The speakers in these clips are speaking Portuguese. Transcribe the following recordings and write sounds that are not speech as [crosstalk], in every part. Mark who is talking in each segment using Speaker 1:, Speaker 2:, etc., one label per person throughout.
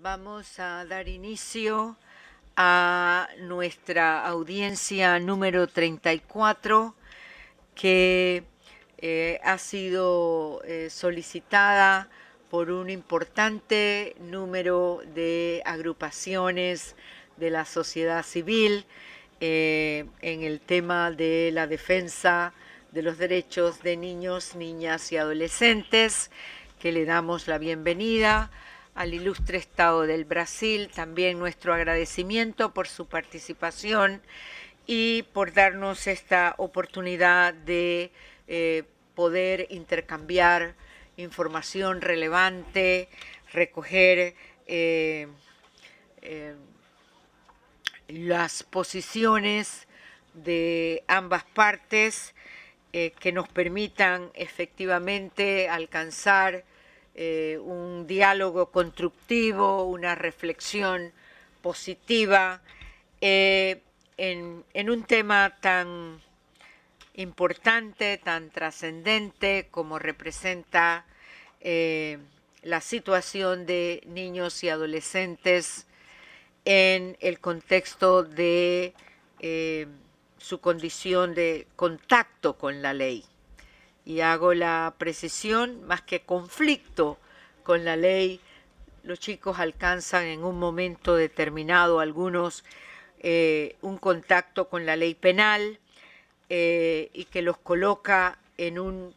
Speaker 1: Vamos a dar inicio a nuestra audiencia número 34 que eh, ha sido eh, solicitada por un importante número de agrupaciones de la sociedad civil eh, en el tema de la defensa de los derechos de niños, niñas y adolescentes, que le damos la bienvenida al ilustre Estado del Brasil, también nuestro agradecimiento por su participación y por darnos esta oportunidad de eh, poder intercambiar información relevante, recoger eh, eh, las posiciones de ambas partes que nos permitan efectivamente alcanzar eh, un diálogo constructivo, una reflexión positiva eh, en, un tema tan importante, tan trascendente como representa eh, la situación de niños y adolescentes en el contexto de su condición de contacto con la ley y hago la precisión más que conflicto con la ley. Los chicos alcanzan en un momento determinado algunos eh, un contacto con la ley penal eh, y que los coloca en un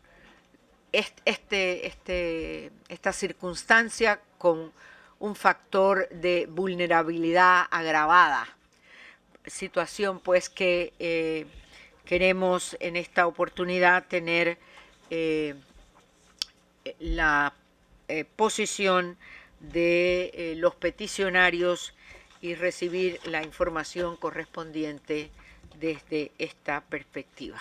Speaker 1: este, este, esta circunstancia con un factor de vulnerabilidad agravada. Situación pues que eh, queremos en esta oportunidad tener eh, eh, la eh, posición de los peticionarios y recibir la información correspondiente desde esta perspectiva.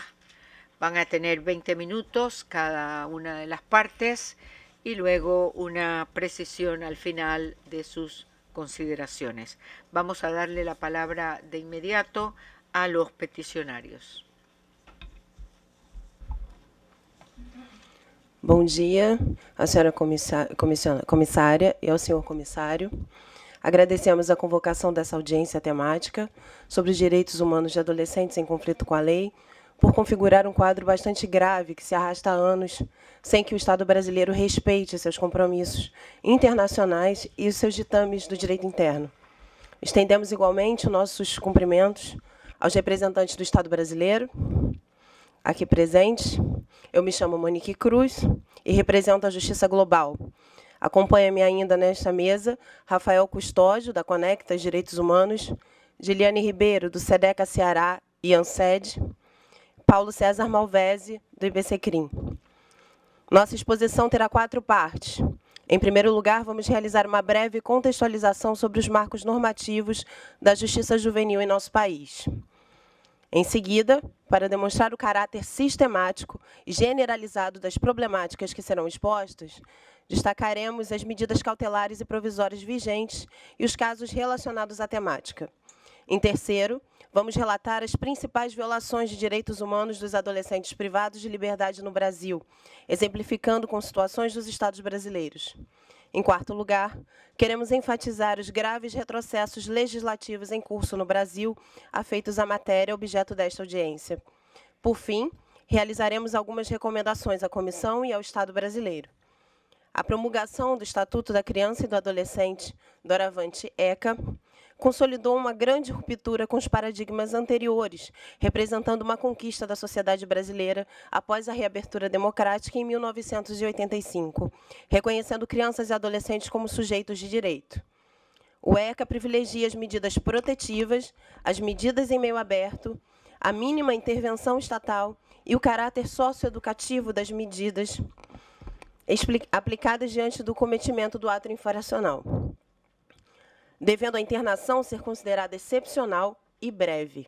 Speaker 1: Van a tener 20 minutos cada una de las partes y luego una precisión al final de sus consideraciones. Vamos a darle la palabra de inmediato a los peticionarios.
Speaker 2: Bom dia à senhora comissária e ao senhor comissário. Agradecemos a convocação dessa audiência temática sobre os direitos humanos de adolescentes em conflito com a lei, por configurar um quadro bastante grave que se arrasta há anos sem que o Estado brasileiro respeite seus compromissos internacionais e os seus ditames do direito interno. Estendemos igualmente nossos cumprimentos aos representantes do Estado brasileiro, aqui presente. Eu me chamo Monique Cruz e represento a Justiça Global. Acompanha-me ainda nesta mesa Rafael Custódio, da Conectas Direitos Humanos, Giliane Ribeiro, do SEDECA Ceará e ANSED, Paulo César Malvese, do IBCCRIM. Nossa exposição terá quatro partes. Em primeiro lugar, vamos realizar uma breve contextualização sobre os marcos normativos da justiça juvenil em nosso país. Em seguida, para demonstrar o caráter sistemático e generalizado das problemáticas que serão expostas, destacaremos as medidas cautelares e provisórias vigentes e os casos relacionados à temática. Em terceiro, vamos relatar as principais violações de direitos humanos dos adolescentes privados de liberdade no Brasil, exemplificando com situações dos estados brasileiros. Em quarto lugar, queremos enfatizar os graves retrocessos legislativos em curso no Brasil, afeitos à matéria objeto desta audiência. Por fim, realizaremos algumas recomendações à Comissão e ao Estado brasileiro. A promulgação do Estatuto da Criança e do Adolescente, doravante ECA, consolidou uma grande ruptura com os paradigmas anteriores, representando uma conquista da sociedade brasileira após a reabertura democrática em 1985, reconhecendo crianças e adolescentes como sujeitos de direito. O ECA privilegia as medidas protetivas, as medidas em meio aberto, a mínima intervenção estatal e o caráter socioeducativo das medidas aplicadas diante do cometimento do ato infracional devendo a internação ser considerada excepcional e breve.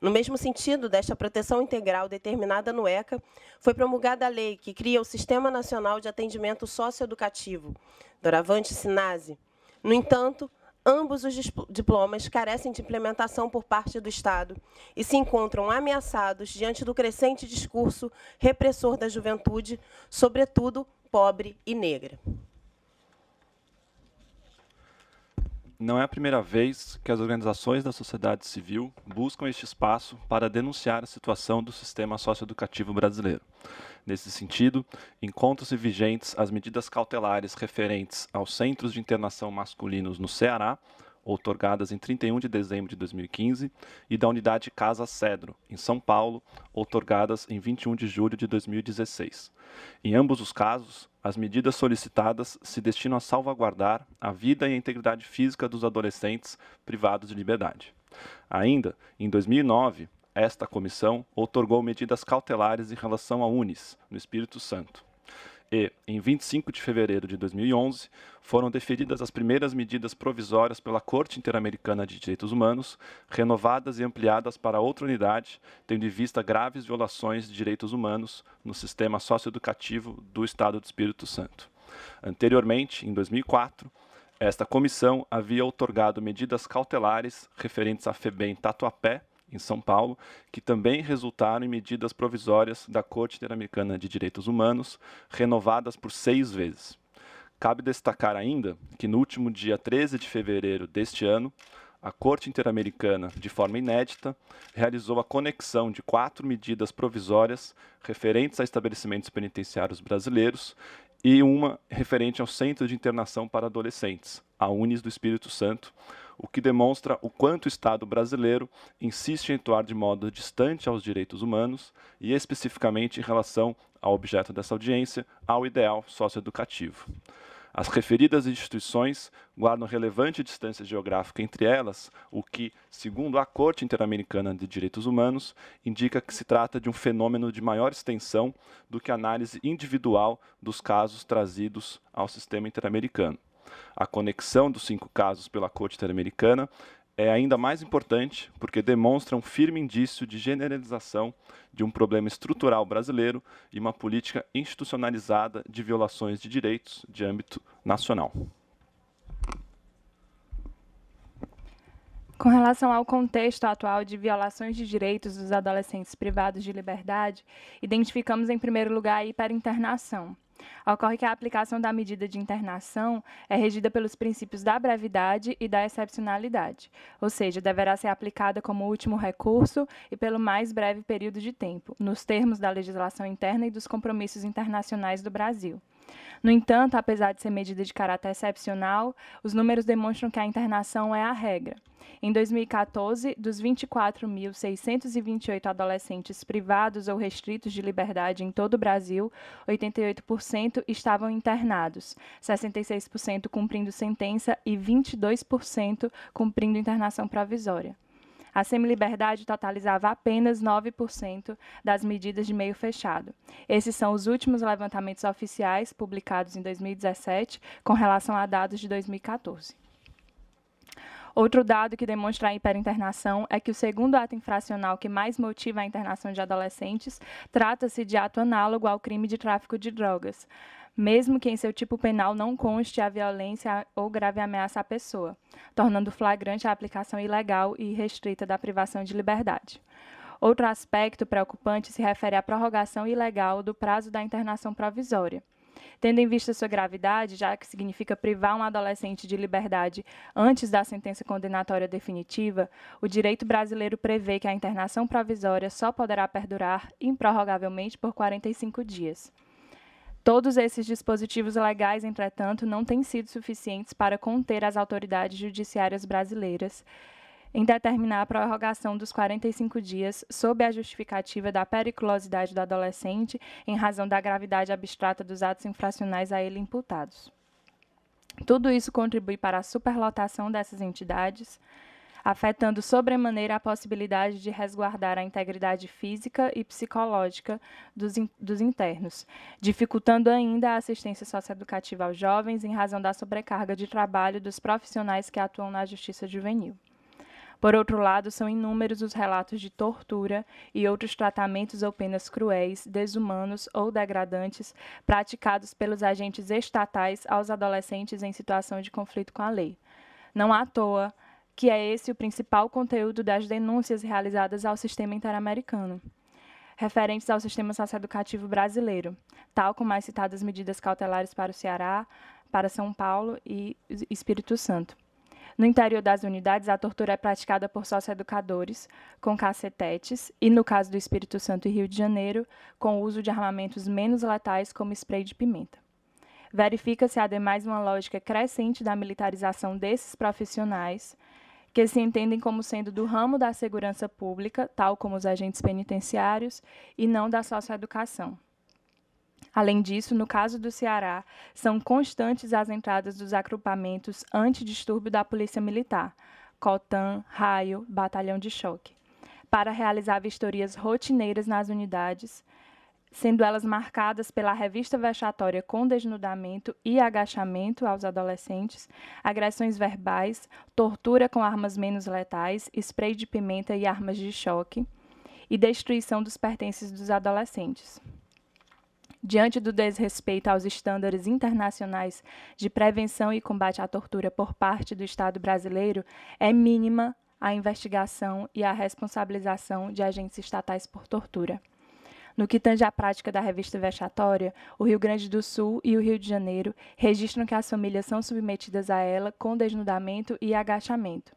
Speaker 2: No mesmo sentido desta proteção integral determinada no ECA, foi promulgada a lei que cria o Sistema Nacional de Atendimento Socioeducativo, Doravante Sinase. No entanto, ambos os diplomas carecem de implementação por parte do Estado e se encontram ameaçados diante do crescente discurso repressor da juventude, sobretudo pobre e negra.
Speaker 3: não é a primeira vez que as organizações da sociedade civil buscam este espaço para denunciar a situação do sistema socioeducativo brasileiro. Nesse sentido, encontram-se vigentes as medidas cautelares referentes aos centros de internação masculinos no Ceará, outorgadas em 31 de dezembro de 2015, e da unidade Casa Cedro, em São Paulo, outorgadas em 21 de julho de 2016. Em ambos os casos, as medidas solicitadas se destinam a salvaguardar a vida e a integridade física dos adolescentes privados de liberdade. Ainda, em 2009, esta comissão outorgou medidas cautelares em relação à UNIS, no Espírito Santo e, em 25 de fevereiro de 2011, foram deferidas as primeiras medidas provisórias pela Corte Interamericana de Direitos Humanos, renovadas e ampliadas para outra unidade, tendo em vista graves violações de direitos humanos no sistema socioeducativo do Estado do Espírito Santo. Anteriormente, em 2004, esta comissão havia otorgado medidas cautelares referentes à FEBEM Tatuapé, em São Paulo, que também resultaram em medidas provisórias da Corte Interamericana de Direitos Humanos, renovadas por seis vezes. Cabe destacar ainda que no último dia 13 de fevereiro deste ano, a Corte Interamericana, de forma inédita, realizou a conexão de quatro medidas provisórias referentes a estabelecimentos penitenciários brasileiros e uma referente ao Centro de Internação para Adolescentes, a UNES do Espírito Santo, o que demonstra o quanto o Estado brasileiro insiste em atuar de modo distante aos direitos humanos e especificamente em relação ao objeto dessa audiência, ao ideal socioeducativo. As referidas instituições guardam relevante distância geográfica entre elas, o que, segundo a Corte Interamericana de Direitos Humanos, indica que se trata de um fenômeno de maior extensão do que a análise individual dos casos trazidos ao sistema interamericano a conexão dos cinco casos pela Corte Interamericana é ainda mais importante porque demonstra um firme indício de generalização de um problema estrutural brasileiro e uma política institucionalizada de violações de direitos de âmbito nacional.
Speaker 4: Com relação ao contexto atual de violações de direitos dos adolescentes privados de liberdade, identificamos em primeiro lugar a hiperinternação, Ocorre que a aplicação da medida de internação é regida pelos princípios da brevidade e da excepcionalidade, ou seja, deverá ser aplicada como último recurso e pelo mais breve período de tempo, nos termos da legislação interna e dos compromissos internacionais do Brasil. No entanto, apesar de ser medida de caráter excepcional, os números demonstram que a internação é a regra. Em 2014, dos 24.628 adolescentes privados ou restritos de liberdade em todo o Brasil, 88% estavam internados, 66% cumprindo sentença e 22% cumprindo internação provisória. A Semiliberdade totalizava apenas 9% das medidas de meio fechado. Esses são os últimos levantamentos oficiais publicados em 2017 com relação a dados de 2014. Outro dado que demonstra a hiperinternação é que o segundo ato infracional que mais motiva a internação de adolescentes trata-se de ato análogo ao crime de tráfico de drogas mesmo que em seu tipo penal não conste a violência ou grave ameaça à pessoa, tornando flagrante a aplicação ilegal e restrita da privação de liberdade. Outro aspecto preocupante se refere à prorrogação ilegal do prazo da internação provisória. Tendo em vista sua gravidade, já que significa privar um adolescente de liberdade antes da sentença condenatória definitiva, o direito brasileiro prevê que a internação provisória só poderá perdurar improrrogavelmente por 45 dias. Todos esses dispositivos legais, entretanto, não têm sido suficientes para conter as autoridades judiciárias brasileiras em determinar a prorrogação dos 45 dias sob a justificativa da periculosidade do adolescente em razão da gravidade abstrata dos atos infracionais a ele imputados. Tudo isso contribui para a superlotação dessas entidades, afetando sobremaneira a possibilidade de resguardar a integridade física e psicológica dos, in dos internos, dificultando ainda a assistência socioeducativa aos jovens em razão da sobrecarga de trabalho dos profissionais que atuam na justiça juvenil. Por outro lado, são inúmeros os relatos de tortura e outros tratamentos ou penas cruéis, desumanos ou degradantes praticados pelos agentes estatais aos adolescentes em situação de conflito com a lei. Não à toa, que é esse o principal conteúdo das denúncias realizadas ao sistema interamericano, referentes ao sistema socioeducativo brasileiro, tal como as citadas medidas cautelares para o Ceará, para São Paulo e Espírito Santo. No interior das unidades, a tortura é praticada por socioeducadores, com cacetetes, e no caso do Espírito Santo e Rio de Janeiro, com o uso de armamentos menos letais, como spray de pimenta. Verifica-se, ademais, uma lógica crescente da militarização desses profissionais, que se entendem como sendo do ramo da segurança pública, tal como os agentes penitenciários, e não da socioeducação. Além disso, no caso do Ceará, são constantes as entradas dos agrupamentos antidistúrbio da Polícia Militar, COTAN, Raio, Batalhão de Choque, para realizar vistorias rotineiras nas unidades, sendo elas marcadas pela revista vexatória com desnudamento e agachamento aos adolescentes, agressões verbais, tortura com armas menos letais, spray de pimenta e armas de choque, e destruição dos pertences dos adolescentes. Diante do desrespeito aos estándares internacionais de prevenção e combate à tortura por parte do Estado brasileiro, é mínima a investigação e a responsabilização de agentes estatais por tortura. No que tange à prática da revista vexatória, o Rio Grande do Sul e o Rio de Janeiro registram que as famílias são submetidas a ela com desnudamento e agachamento.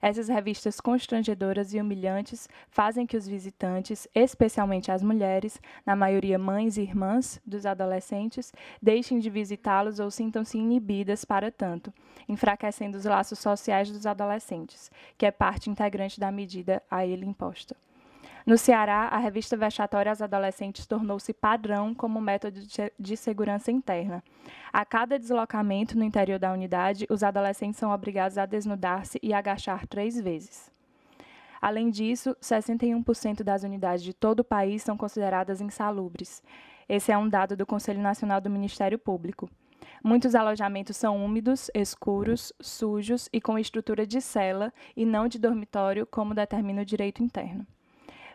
Speaker 4: Essas revistas constrangedoras e humilhantes fazem que os visitantes, especialmente as mulheres, na maioria mães e irmãs dos adolescentes, deixem de visitá-los ou sintam-se inibidas para tanto, enfraquecendo os laços sociais dos adolescentes, que é parte integrante da medida a ele imposta. No Ceará, a revista vexatória às adolescentes tornou-se padrão como método de segurança interna. A cada deslocamento no interior da unidade, os adolescentes são obrigados a desnudar-se e agachar três vezes. Além disso, 61% das unidades de todo o país são consideradas insalubres. Esse é um dado do Conselho Nacional do Ministério Público. Muitos alojamentos são úmidos, escuros, sujos e com estrutura de cela e não de dormitório, como determina o direito interno.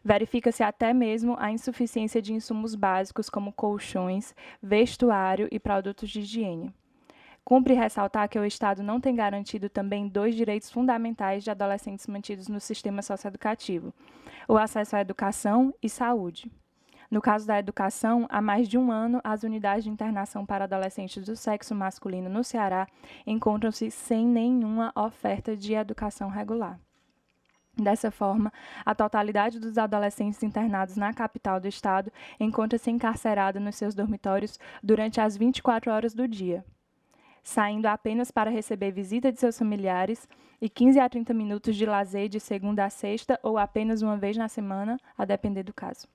Speaker 4: Verifica-se até mesmo a insuficiência de insumos básicos como colchões, vestuário e produtos de higiene. Cumpre ressaltar que o Estado não tem garantido também dois direitos fundamentais de adolescentes mantidos no sistema socioeducativo: o acesso à educação e saúde. No caso da educação, há mais de um ano, as unidades de internação para adolescentes do sexo masculino no Ceará encontram-se sem nenhuma oferta de educação regular. Dessa forma, a totalidade dos adolescentes internados na capital do estado encontra-se encarcerada nos seus dormitórios durante as 24 horas do dia, saindo apenas para receber visita de seus familiares e 15 a 30 minutos de lazer de segunda a sexta ou apenas uma vez na semana, a depender do caso.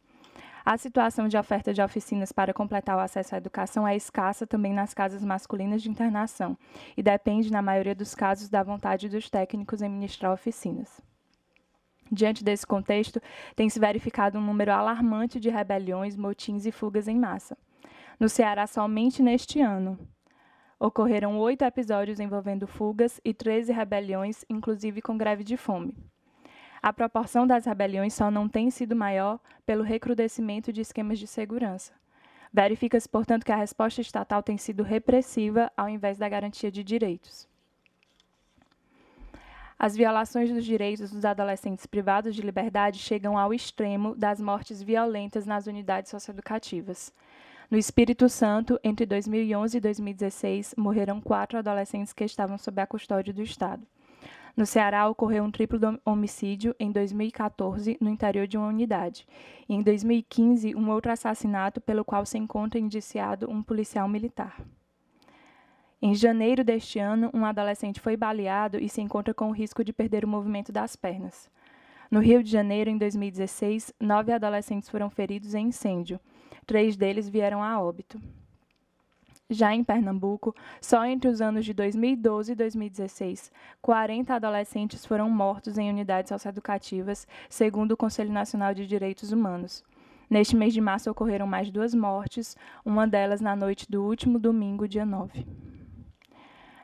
Speaker 4: A situação de oferta de oficinas para completar o acesso à educação é escassa também nas casas masculinas de internação e depende, na maioria dos casos, da vontade dos técnicos em ministrar oficinas. Diante desse contexto, tem se verificado um número alarmante de rebeliões, motins e fugas em massa. No Ceará, somente neste ano, ocorreram oito episódios envolvendo fugas e 13 rebeliões, inclusive com greve de fome. A proporção das rebeliões só não tem sido maior pelo recrudescimento de esquemas de segurança. Verifica-se, portanto, que a resposta estatal tem sido repressiva ao invés da garantia de direitos. As violações dos direitos dos adolescentes privados de liberdade chegam ao extremo das mortes violentas nas unidades socioeducativas. No Espírito Santo, entre 2011 e 2016, morreram quatro adolescentes que estavam sob a custódia do Estado. No Ceará, ocorreu um triplo homicídio em 2014 no interior de uma unidade. E em 2015, um outro assassinato pelo qual se encontra indiciado um policial militar. Em janeiro deste ano, um adolescente foi baleado e se encontra com o risco de perder o movimento das pernas. No Rio de Janeiro, em 2016, nove adolescentes foram feridos em incêndio. Três deles vieram a óbito. Já em Pernambuco, só entre os anos de 2012 e 2016, 40 adolescentes foram mortos em unidades socioeducativas, segundo o Conselho Nacional de Direitos Humanos. Neste mês de março ocorreram mais duas mortes, uma delas na noite do último domingo, dia 9.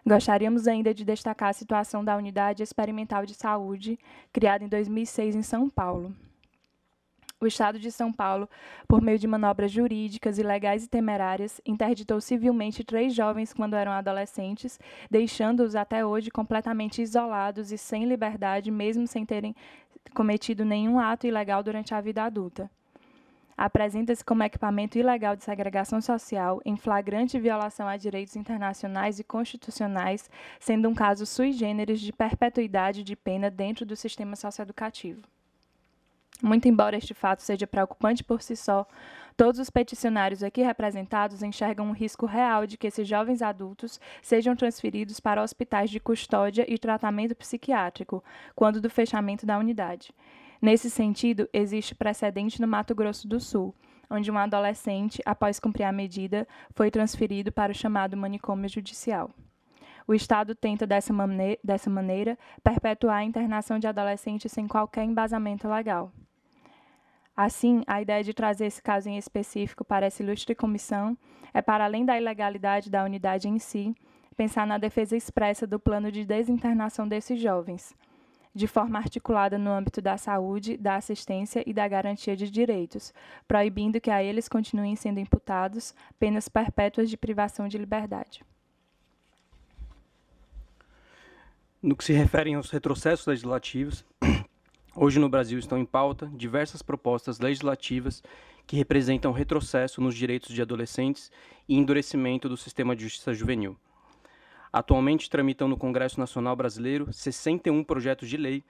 Speaker 4: Gostaríamos ainda de destacar a situação da Unidade Experimental de Saúde, criada em 2006 em São Paulo. O Estado de São Paulo, por meio de manobras jurídicas, ilegais e temerárias, interditou civilmente três jovens quando eram adolescentes, deixando-os até hoje completamente isolados e sem liberdade, mesmo sem terem cometido nenhum ato ilegal durante a vida adulta apresenta-se como equipamento ilegal de segregação social em flagrante violação a direitos internacionais e constitucionais, sendo um caso sui generis de perpetuidade de pena dentro do sistema socioeducativo. Muito embora este fato seja preocupante por si só, todos os peticionários aqui representados enxergam um risco real de que esses jovens adultos sejam transferidos para hospitais de custódia e tratamento psiquiátrico, quando do fechamento da unidade. Nesse sentido, existe precedente no Mato Grosso do Sul, onde um adolescente, após cumprir a medida, foi transferido para o chamado manicômio judicial. O Estado tenta, dessa, mane dessa maneira, perpetuar a internação de adolescentes sem qualquer embasamento legal. Assim, a ideia de trazer esse caso em específico para essa ilustre comissão é, para além da ilegalidade da unidade em si, pensar na defesa expressa do plano de desinternação desses jovens, de forma articulada no âmbito da saúde, da assistência e da garantia de direitos, proibindo que a eles continuem sendo imputados penas perpétuas de privação de liberdade.
Speaker 5: No que se refere aos retrocessos legislativos, [clears throat] hoje no Brasil estão em pauta diversas propostas legislativas que representam retrocesso nos direitos de adolescentes e endurecimento do sistema de justiça juvenil. Atualmente tramitam no Congresso Nacional Brasileiro 61 projetos de lei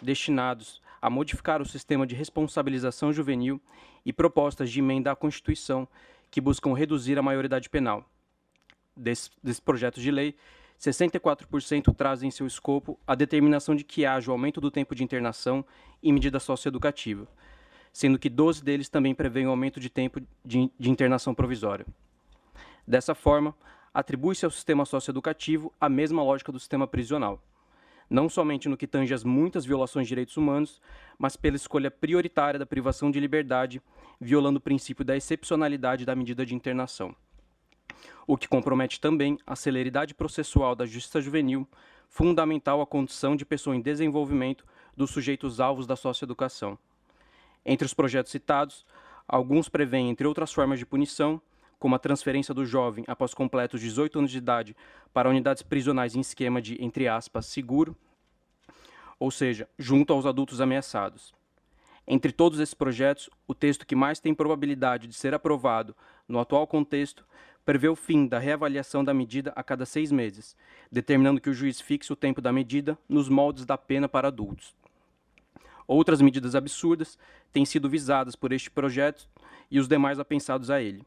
Speaker 5: destinados a modificar o sistema de responsabilização juvenil e propostas de emenda à Constituição que buscam reduzir a maioridade penal. Desses desse projetos de lei, 64% trazem em seu escopo a determinação de que haja o aumento do tempo de internação e medida socioeducativa, sendo que 12 deles também prevêem o aumento de tempo de, de internação provisória. Dessa forma, atribui-se ao sistema socioeducativo a mesma lógica do sistema prisional, não somente no que tange as muitas violações de direitos humanos, mas pela escolha prioritária da privação de liberdade, violando o princípio da excepcionalidade da medida de internação. O que compromete também a celeridade processual da justiça juvenil, fundamental à condição de pessoa em desenvolvimento dos sujeitos alvos da socioeducação. Entre os projetos citados, alguns prevêem, entre outras formas de punição, como a transferência do jovem após completos 18 anos de idade para unidades prisionais em esquema de, entre aspas, seguro, ou seja, junto aos adultos ameaçados. Entre todos esses projetos, o texto que mais tem probabilidade de ser aprovado no atual contexto prevê o fim da reavaliação da medida a cada seis meses, determinando que o juiz fixe o tempo da medida nos moldes da pena para adultos. Outras medidas absurdas têm sido visadas por este projeto e os demais apensados a ele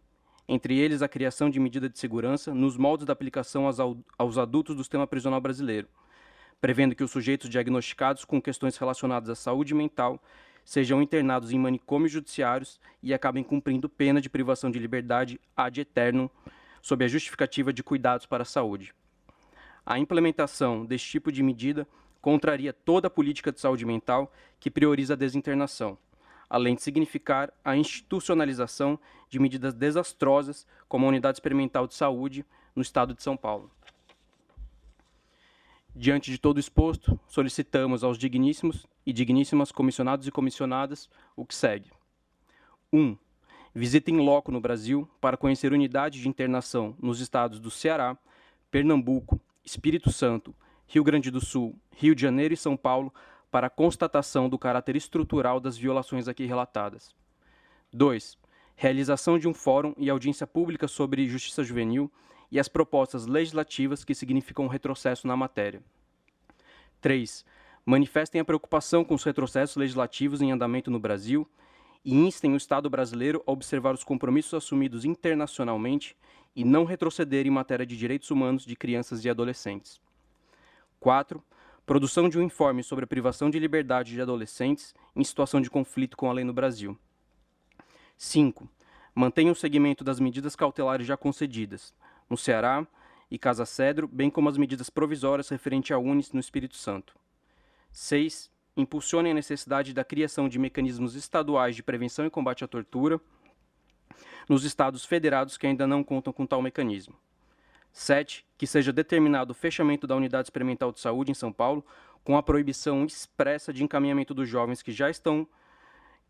Speaker 5: entre eles a criação de medida de segurança nos moldes da aplicação aos adultos do sistema prisional brasileiro, prevendo que os sujeitos diagnosticados com questões relacionadas à saúde mental sejam internados em manicômios judiciários e acabem cumprindo pena de privação de liberdade ad eternum, sob a justificativa de cuidados para a saúde. A implementação deste tipo de medida contraria toda a política de saúde mental que prioriza a desinternação além de significar a institucionalização de medidas desastrosas como a Unidade Experimental de Saúde no estado de São Paulo. Diante de todo exposto, solicitamos aos digníssimos e digníssimas comissionados e comissionadas o que segue. 1. Um, visita em loco no Brasil para conhecer unidades de internação nos estados do Ceará, Pernambuco, Espírito Santo, Rio Grande do Sul, Rio de Janeiro e São Paulo para constatação do caráter estrutural das violações aqui relatadas. 2. Realização de um fórum e audiência pública sobre justiça juvenil e as propostas legislativas que significam retrocesso na matéria. 3. Manifestem a preocupação com os retrocessos legislativos em andamento no Brasil e instem o Estado brasileiro a observar os compromissos assumidos internacionalmente e não retroceder em matéria de direitos humanos de crianças e adolescentes. 4 produção de um informe sobre a privação de liberdade de adolescentes em situação de conflito com a lei no Brasil. 5. Mantenha o segmento das medidas cautelares já concedidas, no Ceará e Casa Cedro, bem como as medidas provisórias referentes à UNIS no Espírito Santo. 6. Impulsione a necessidade da criação de mecanismos estaduais de prevenção e combate à tortura nos estados federados que ainda não contam com tal mecanismo. 7. Que seja determinado o fechamento da unidade experimental de saúde em São Paulo, com a proibição expressa de encaminhamento dos jovens que já estão,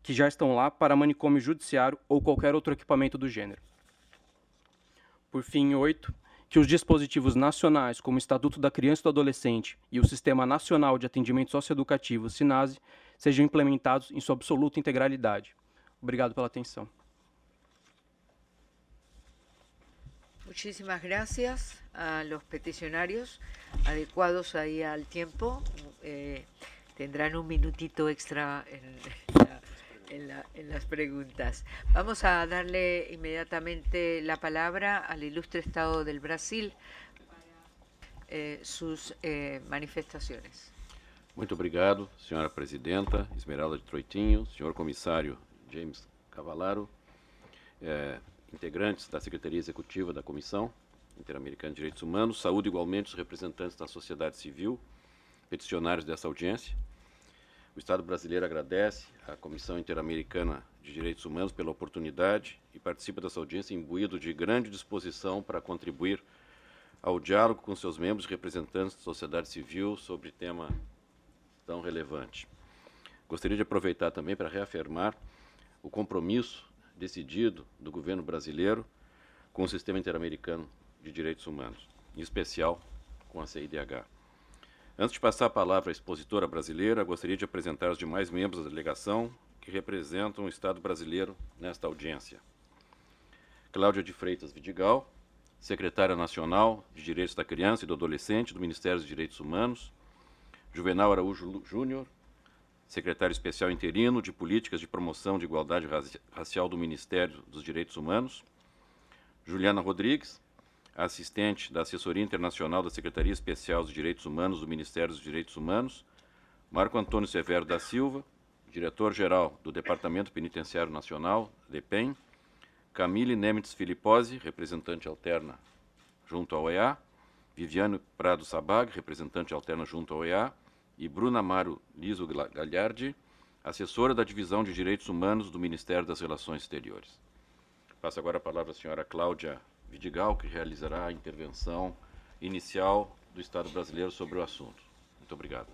Speaker 5: que já estão lá para manicômio judiciário ou qualquer outro equipamento do gênero. Por fim, 8. Que os dispositivos nacionais, como o Estatuto da Criança e do Adolescente e o Sistema Nacional de Atendimento Socioeducativo, SINASE, sejam implementados em sua absoluta integralidade. Obrigado pela atenção.
Speaker 1: Muchísimas gracias a los peticionarios adecuados ahí al tiempo. Eh, tendrán un minutito extra en, las preguntas. Vamos a darle inmediatamente la palabra al ilustre Estado del Brasil eh, sus eh, manifestaciones.
Speaker 6: Muchas obrigado, señora presidenta Esmeralda de Troitinho, señor Comisario James Cavalaro, eh, integrantes da Secretaria Executiva da Comissão Interamericana de Direitos Humanos, saúdo igualmente os representantes da sociedade civil, peticionários dessa audiência. O Estado brasileiro agradece à Comissão Interamericana de Direitos Humanos pela oportunidade e participa dessa audiência imbuído de grande disposição para contribuir ao diálogo com seus membros e representantes da sociedade civil sobre tema tão relevante. Gostaria de aproveitar também para reafirmar o compromisso decidido do governo brasileiro com o sistema interamericano de direitos humanos, em especial com a CIDH. Antes de passar a palavra à expositora brasileira, gostaria de apresentar os demais membros da delegação que representam o Estado brasileiro nesta audiência. Cláudia de Freitas Vidigal, secretária nacional de Direitos da Criança e do Adolescente do Ministério dos Direitos Humanos, Juvenal Araújo Júnior, secretário especial interino de Políticas de Promoção de Igualdade Racial do Ministério dos Direitos Humanos, Juliana Rodrigues, assistente da Assessoria Internacional da Secretaria Especial dos Direitos Humanos do Ministério dos Direitos Humanos, Marco Antônio Severo da Silva, diretor-geral do Departamento Penitenciário Nacional, DEPEN, Camille Nemitz Filipose, representante alterna junto à OEA, Viviane Prado Sabag, representante alterna junto à OEA, e Bruna Amaro Liso Gagliardi, assessora da Divisão de Direitos Humanos do Ministério das Relações Exteriores. Passo agora a palavra à senhora Cláudia Vidigal, que realizará a intervenção inicial do Estado brasileiro sobre o assunto. Muito obrigado.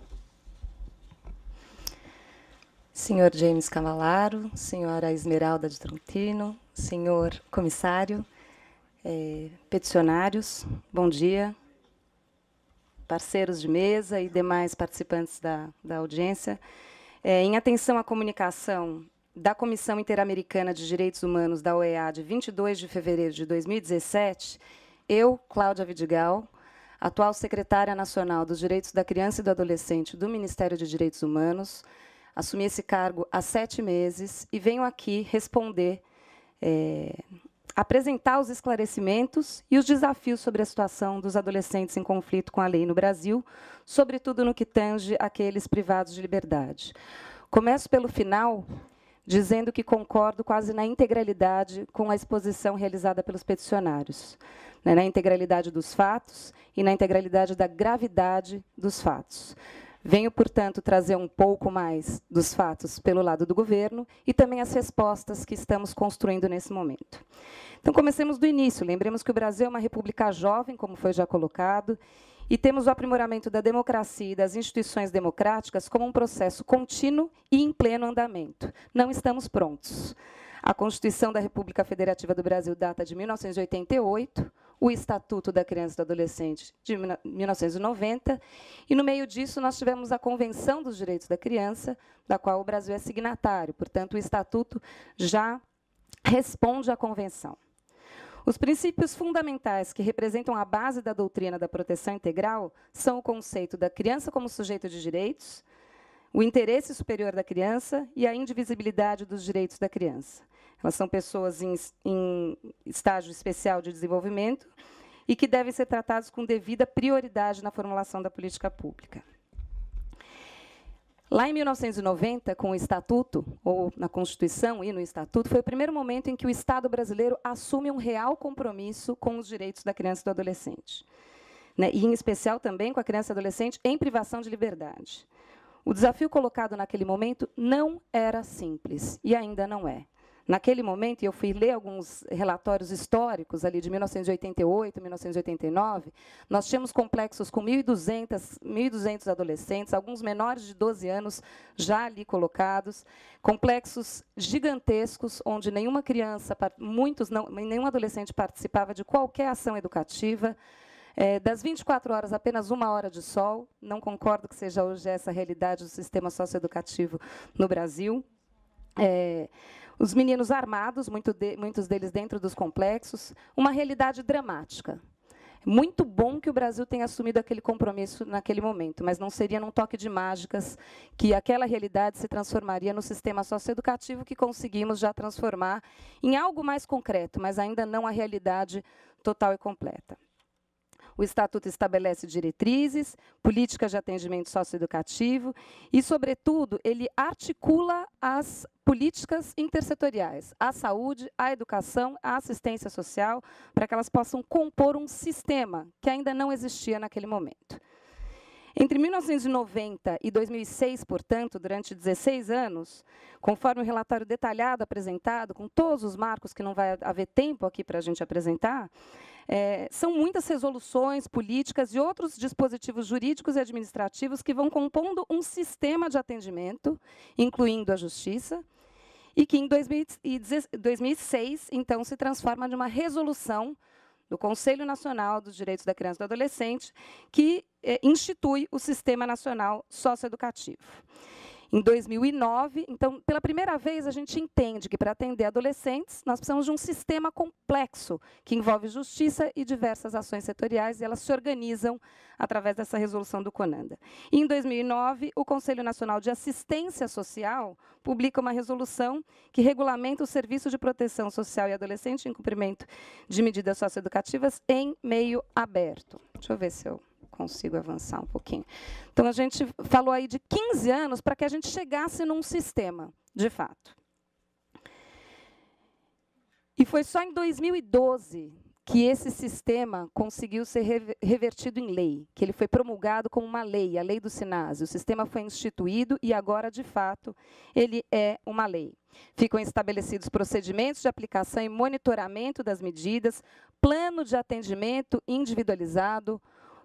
Speaker 7: Senhor James Cavalaro, senhora Esmeralda de Trontino, senhor comissário, eh, peticionários, bom dia parceiros de mesa e demais participantes da, da audiência. É, em atenção à comunicação da Comissão Interamericana de Direitos Humanos da OEA de 22 de fevereiro de 2017, eu, Cláudia Vidigal, atual secretária nacional dos Direitos da Criança e do Adolescente do Ministério de Direitos Humanos, assumi esse cargo há sete meses e venho aqui responder é, apresentar os esclarecimentos e os desafios sobre a situação dos adolescentes em conflito com a lei no Brasil, sobretudo no que tange aqueles privados de liberdade. Começo pelo final, dizendo que concordo quase na integralidade com a exposição realizada pelos peticionários, né, na integralidade dos fatos e na integralidade da gravidade dos fatos. Venho, portanto, trazer um pouco mais dos fatos pelo lado do governo e também as respostas que estamos construindo nesse momento. Então, comecemos do início. Lembremos que o Brasil é uma república jovem, como foi já colocado, e temos o aprimoramento da democracia e das instituições democráticas como um processo contínuo e em pleno andamento. Não estamos prontos. A Constituição da República Federativa do Brasil data de 1988, o Estatuto da Criança e do Adolescente de 1990, e no meio disso nós tivemos a Convenção dos Direitos da Criança, da qual o Brasil é signatário, portanto, o Estatuto já responde à Convenção. Os princípios fundamentais que representam a base da doutrina da proteção integral são o conceito da criança como sujeito de direitos, o interesse superior da criança e a indivisibilidade dos direitos da criança. Elas são pessoas em, em estágio especial de desenvolvimento e que devem ser tratadas com devida prioridade na formulação da política pública. Lá em 1990, com o Estatuto, ou na Constituição e no Estatuto, foi o primeiro momento em que o Estado brasileiro assume um real compromisso com os direitos da criança e do adolescente. Né? E, em especial, também com a criança e adolescente em privação de liberdade. O desafio colocado naquele momento não era simples, e ainda não é. Naquele momento, eu fui ler alguns relatórios históricos ali de 1988, 1989, nós tínhamos complexos com 1.200 adolescentes, alguns menores de 12 anos já ali colocados, complexos gigantescos, onde nenhuma criança, muitos não, nenhum adolescente participava de qualquer ação educativa, é, das 24 horas, apenas uma hora de sol. Não concordo que seja hoje essa a realidade do sistema socioeducativo no Brasil. É, os meninos armados, muito de, muitos deles dentro dos complexos, uma realidade dramática. Muito bom que o Brasil tenha assumido aquele compromisso naquele momento, mas não seria num toque de mágicas que aquela realidade se transformaria no sistema socioeducativo que conseguimos já transformar em algo mais concreto, mas ainda não a realidade total e completa. O Estatuto estabelece diretrizes, políticas de atendimento socioeducativo e, sobretudo, ele articula as políticas intersetoriais, a saúde, a educação, a assistência social, para que elas possam compor um sistema que ainda não existia naquele momento. Entre 1990 e 2006, portanto, durante 16 anos, conforme o relatório detalhado apresentado, com todos os marcos que não vai haver tempo aqui para a gente apresentar, é, são muitas resoluções políticas e outros dispositivos jurídicos e administrativos que vão compondo um sistema de atendimento, incluindo a justiça, e que em 2006, então, se transforma numa resolução do Conselho Nacional dos Direitos da Criança e do Adolescente, que é, institui o Sistema Nacional Socioeducativo. Em 2009, então, pela primeira vez, a gente entende que para atender adolescentes, nós precisamos de um sistema complexo, que envolve justiça e diversas ações setoriais, e elas se organizam através dessa resolução do CONANDA. E, em 2009, o Conselho Nacional de Assistência Social publica uma resolução que regulamenta o Serviço de Proteção Social e Adolescente em cumprimento de medidas socioeducativas em meio aberto. Deixa eu ver se eu consigo avançar um pouquinho. Então, a gente falou aí de 15 anos para que a gente chegasse num sistema, de fato. E foi só em 2012 que esse sistema conseguiu ser revertido em lei, que ele foi promulgado como uma lei, a lei do SINASE. O sistema foi instituído e agora, de fato, ele é uma lei. Ficam estabelecidos procedimentos de aplicação e monitoramento das medidas, plano de atendimento individualizado,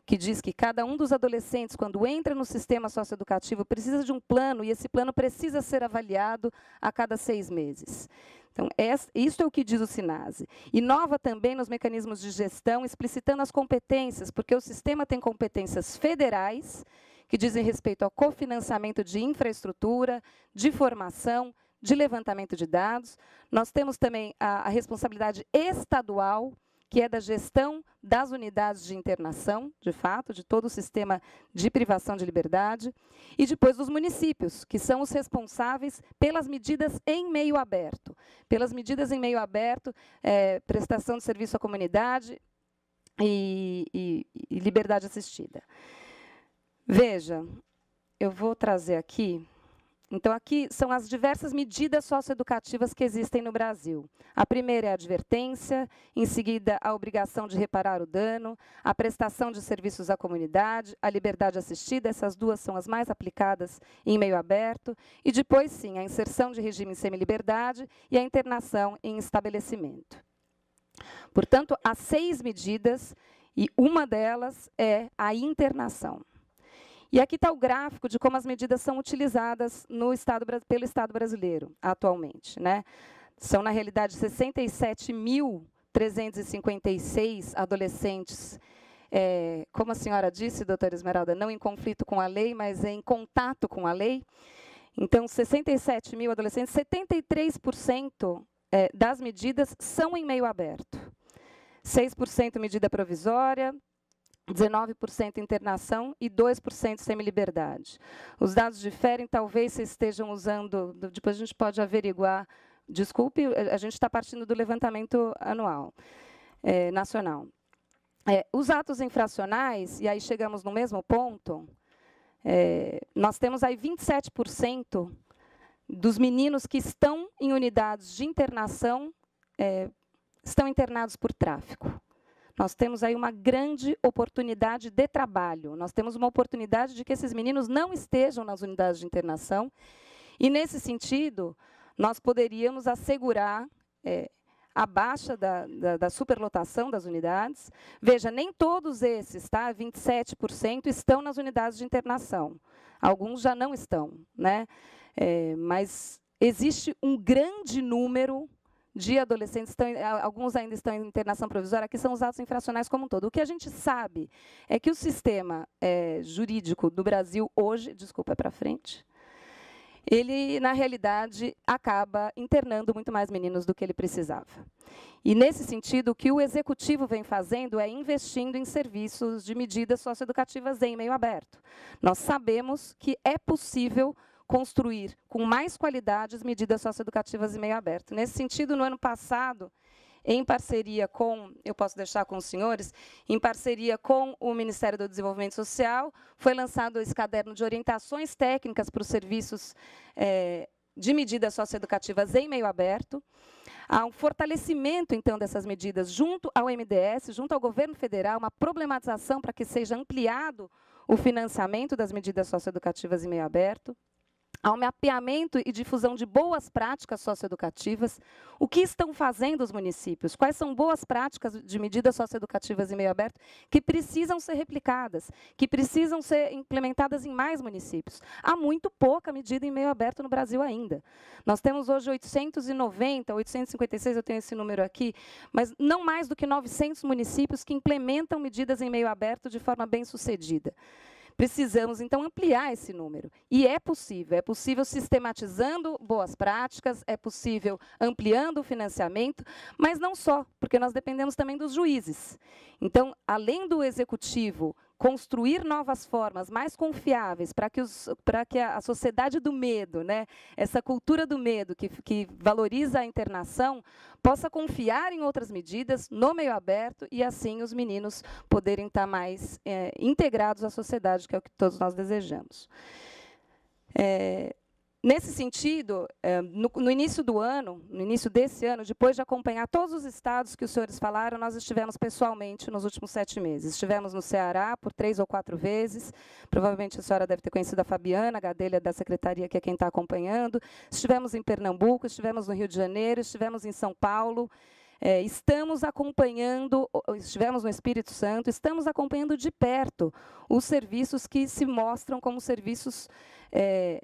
Speaker 7: que diz que cada um dos adolescentes, quando entra no sistema socioeducativo, precisa de um plano e esse plano precisa ser avaliado a cada seis meses. Então, isso é o que diz o SINASE. Inova também nos mecanismos de gestão, explicitando as competências, porque o sistema tem competências federais, que dizem respeito ao cofinanciamento de infraestrutura, de formação, de levantamento de dados. Nós temos também a, a responsabilidade estadual, que é da gestão das unidades de internação, de fato, de todo o sistema de privação de liberdade, e depois dos municípios, que são os responsáveis pelas medidas em meio aberto. Pelas medidas em meio aberto, é, prestação de serviço à comunidade e, e, e liberdade assistida. Veja, eu vou trazer aqui então, aqui são as diversas medidas socioeducativas que existem no Brasil. A primeira é a advertência, em seguida, a obrigação de reparar o dano, a prestação de serviços à comunidade, a liberdade assistida, essas duas são as mais aplicadas em meio aberto, e depois, sim, a inserção de regime em semiliberdade e a internação em estabelecimento. Portanto, há seis medidas, e uma delas é a internação. E aqui está o gráfico de como as medidas são utilizadas no estado, pelo Estado brasileiro atualmente. Né? São, na realidade, 67.356 adolescentes é, como a senhora disse, doutora Esmeralda, não em conflito com a lei, mas em contato com a lei. Então, 67 mil adolescentes, 73% é, das medidas são em meio aberto. 6% medida provisória, 19% internação e 2% semiliberdade. Os dados diferem, talvez se estejam usando, depois a gente pode averiguar. Desculpe, a gente está partindo do levantamento anual, é, nacional. É, os atos infracionais, e aí chegamos no mesmo ponto, é, nós temos aí 27% dos meninos que estão em unidades de internação é, estão internados por tráfico. Nós temos aí uma grande oportunidade de trabalho. Nós temos uma oportunidade de que esses meninos não estejam nas unidades de internação. E, nesse sentido, nós poderíamos assegurar é, a baixa da, da, da, superlotação das unidades. Veja, nem todos esses, tá? 27%, estão nas unidades de internação. Alguns já não estão. Né? É, mas existe um grande número de adolescentes, estão, alguns ainda estão em internação provisória, que são os atos infracionais como um todo. O que a gente sabe é que o sistema é, jurídico do Brasil hoje, desculpa, é para frente, ele, na realidade, acaba internando muito mais meninos do que ele precisava. E, nesse sentido, o que o executivo vem fazendo é investindo em serviços de medidas socioeducativas em meio aberto. Nós sabemos que é possível construir com mais qualidade as medidas socioeducativas e meio aberto. Nesse sentido, no ano passado, em parceria com, eu posso deixar com os senhores, em parceria com o Ministério do Desenvolvimento Social, foi lançado esse caderno de orientações técnicas para os serviços é, de medidas socioeducativas em meio aberto. Há um fortalecimento, então, dessas medidas junto ao MDS, junto ao governo federal, uma problematização para que seja ampliado o financiamento das medidas socioeducativas em meio aberto ao mapeamento e difusão de boas práticas socioeducativas. O que estão fazendo os municípios? Quais são boas práticas de medidas socioeducativas em meio aberto que precisam ser replicadas, que precisam ser implementadas em mais municípios? Há muito pouca medida em meio aberto no Brasil ainda. Nós temos hoje 890, 856, eu tenho esse número aqui, mas não mais do que 900 municípios que implementam medidas em meio aberto de forma bem sucedida. Precisamos, então, ampliar esse número. E é possível. É possível sistematizando boas práticas, é possível ampliando o financiamento, mas não só, porque nós dependemos também dos juízes. Então, além do executivo construir novas formas mais confiáveis para que, que a, a sociedade do medo, né, essa cultura do medo que, que valoriza a internação, possa confiar em outras medidas no meio aberto e assim os meninos poderem estar tá mais é, integrados à sociedade, que é o que todos nós desejamos. É, Nesse sentido, eh, no início do ano, no início desse ano, depois de acompanhar todos os estados que os senhores falaram, nós estivemos pessoalmente nos últimos sete meses. Estivemos no Ceará por três ou quatro vezes, provavelmente a senhora deve ter conhecido a Fabiana, é a Gadelha da Secretaria, que é quem está acompanhando. Estivemos em Pernambuco, estivemos no Rio de Janeiro, estivemos em São Paulo, eh, estamos acompanhando, estivemos no Espírito Santo, estamos acompanhando de perto os serviços que se mostram como serviços eh,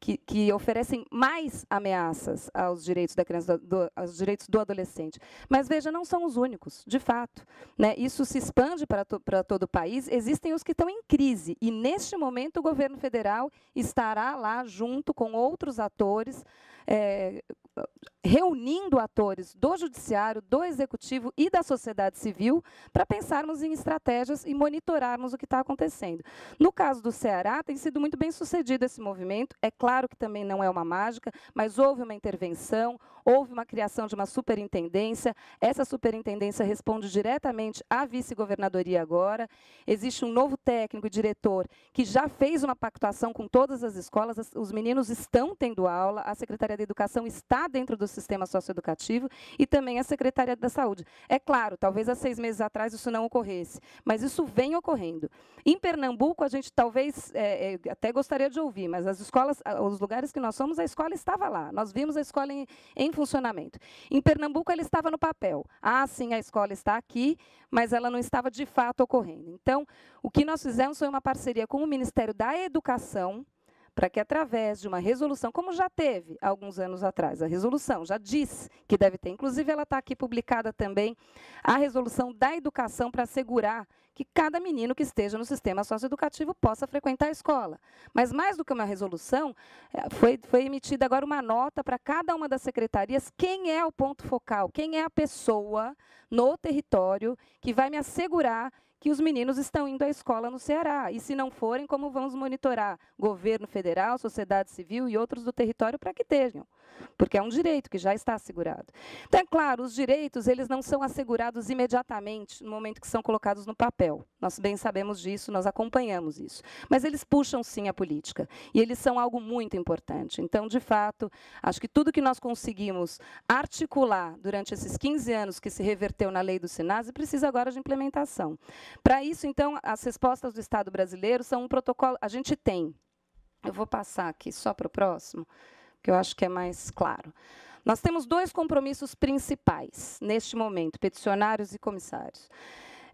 Speaker 7: que, que, oferecem mais ameaças aos direitos da criança, do, aos direitos do adolescente. Mas veja, não são os únicos, de fato. Né? Isso se expande para, to, para todo o país. Existem os que estão em crise e neste momento o governo federal estará lá junto com outros atores, é, reunindo atores do judiciário, do executivo e da sociedade civil para pensarmos em estratégias e monitorarmos o que está acontecendo. No caso do Ceará, tem sido muito bem sucedido esse movimento. É é claro que também não é uma mágica, mas houve uma intervenção, Houve uma criação de uma superintendência. Essa superintendência responde diretamente à vice-governadoria agora. Existe um novo técnico e diretor que já fez uma pactuação com todas as escolas. Os meninos estão tendo aula. A Secretaria da Educação está dentro do sistema socioeducativo e também a Secretaria da Saúde. É claro, talvez há seis meses atrás isso não ocorresse, mas isso vem ocorrendo. Em Pernambuco, a gente talvez é, é até gostaria de ouvir, mas as escolas, os lugares que nós somos, a escola estava lá. Nós vimos a escola em, em funcionamento. Em Pernambuco, ela estava no papel. Ah, sim, a escola está aqui, mas ela não estava de fato ocorrendo. Então, o que nós fizemos foi uma parceria com o Ministério da Educação, para que, através de uma resolução, como já teve alguns anos atrás, a resolução já diz que deve ter, inclusive ela está aqui publicada também, a resolução da educação para assegurar que cada menino que esteja no sistema socioeducativo possa frequentar a escola. Mas, mais do que uma resolução, é, foi, foi emitida agora uma nota para cada uma das secretarias quem é o ponto focal, quem é a pessoa no território que vai me assegurar que os meninos estão indo à escola no Ceará. E se não forem, como vamos monitorar governo federal, sociedade civil e outros do território para que estejam? Porque é um direito que já está assegurado. Então, é claro, os direitos eles não são assegurados imediatamente no momento que são colocados no papel. Nós bem sabemos disso, nós acompanhamos isso. Mas eles puxam sim a política. E eles são algo muito importante. Então, de fato, acho que tudo que nós conseguimos articular durante esses 15 anos que se reverteu na lei do SINASE precisa agora de implementação. Para isso, então, as respostas do Estado brasileiro são um protocolo. A gente tem. Eu vou passar aqui só para o próximo, que eu acho que é mais claro. Nós temos dois compromissos principais neste momento, peticionários e comissários.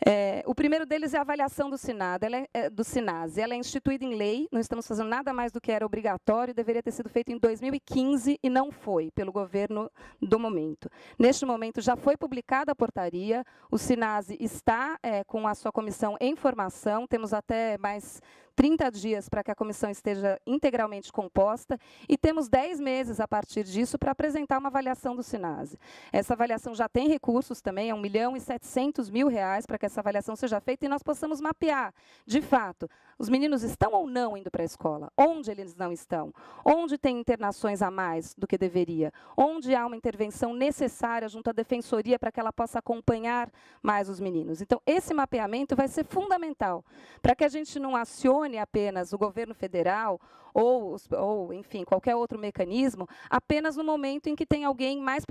Speaker 7: É, o primeiro deles é a avaliação do SINAD, ela é, é, do SINASE. Ela é instituída em lei, não estamos fazendo nada mais do que era obrigatório, deveria ter sido feito em 2015 e não foi, pelo governo do momento. Neste momento já foi publicada a portaria, o SINASE está é, com a sua comissão em formação, temos até mais 30 dias para que a comissão esteja integralmente composta e temos 10 meses a partir disso para apresentar uma avaliação do SINASE. Essa avaliação já tem recursos também, é 1 milhão e 700 mil reais para que essa avaliação seja feita e nós possamos mapear, de fato, os meninos estão ou não indo para a escola, onde eles não estão, onde tem internações a mais do que deveria, onde há uma intervenção necessária junto à defensoria para que ela possa acompanhar mais os meninos. Então, esse mapeamento vai ser fundamental para que a gente não acione apenas o governo federal ou, ou, enfim, qualquer outro mecanismo, apenas no momento em que tem alguém mais,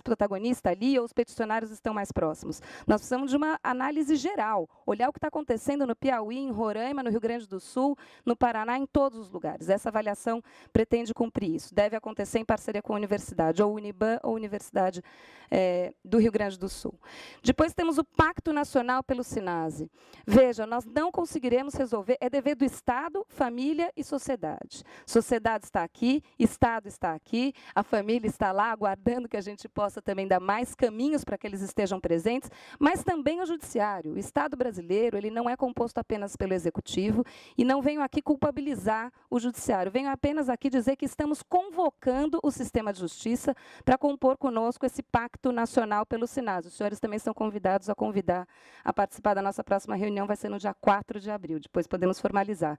Speaker 7: protagonista ali ou os peticionários estão mais próximos. Nós precisamos de uma análise geral, olhar o que está acontecendo no Piauí, em Roraima, no Rio Grande do Sul, no Paraná, em todos os lugares. Essa avaliação pretende cumprir isso. Deve acontecer em parceria com a universidade, ou Uniban ou Universidade é, do Rio Grande do Sul. Depois temos o Pacto Nacional pelo Sinase. Veja, nós não conseguiremos resolver, é dever do Estado, família e sociedade sociedade. Sociedade está aqui, Estado está aqui, a família está lá, aguardando que a gente possa também dar mais caminhos para que eles estejam presentes, mas também o judiciário. O Estado brasileiro ele não é composto apenas pelo executivo e não venho aqui culpabilizar o judiciário. Venho apenas aqui dizer que estamos convocando o sistema de justiça para compor conosco esse pacto nacional pelo sinase, Os senhores também são convidados a convidar a participar da nossa próxima reunião, vai ser no dia 4 de abril. Depois podemos formalizar.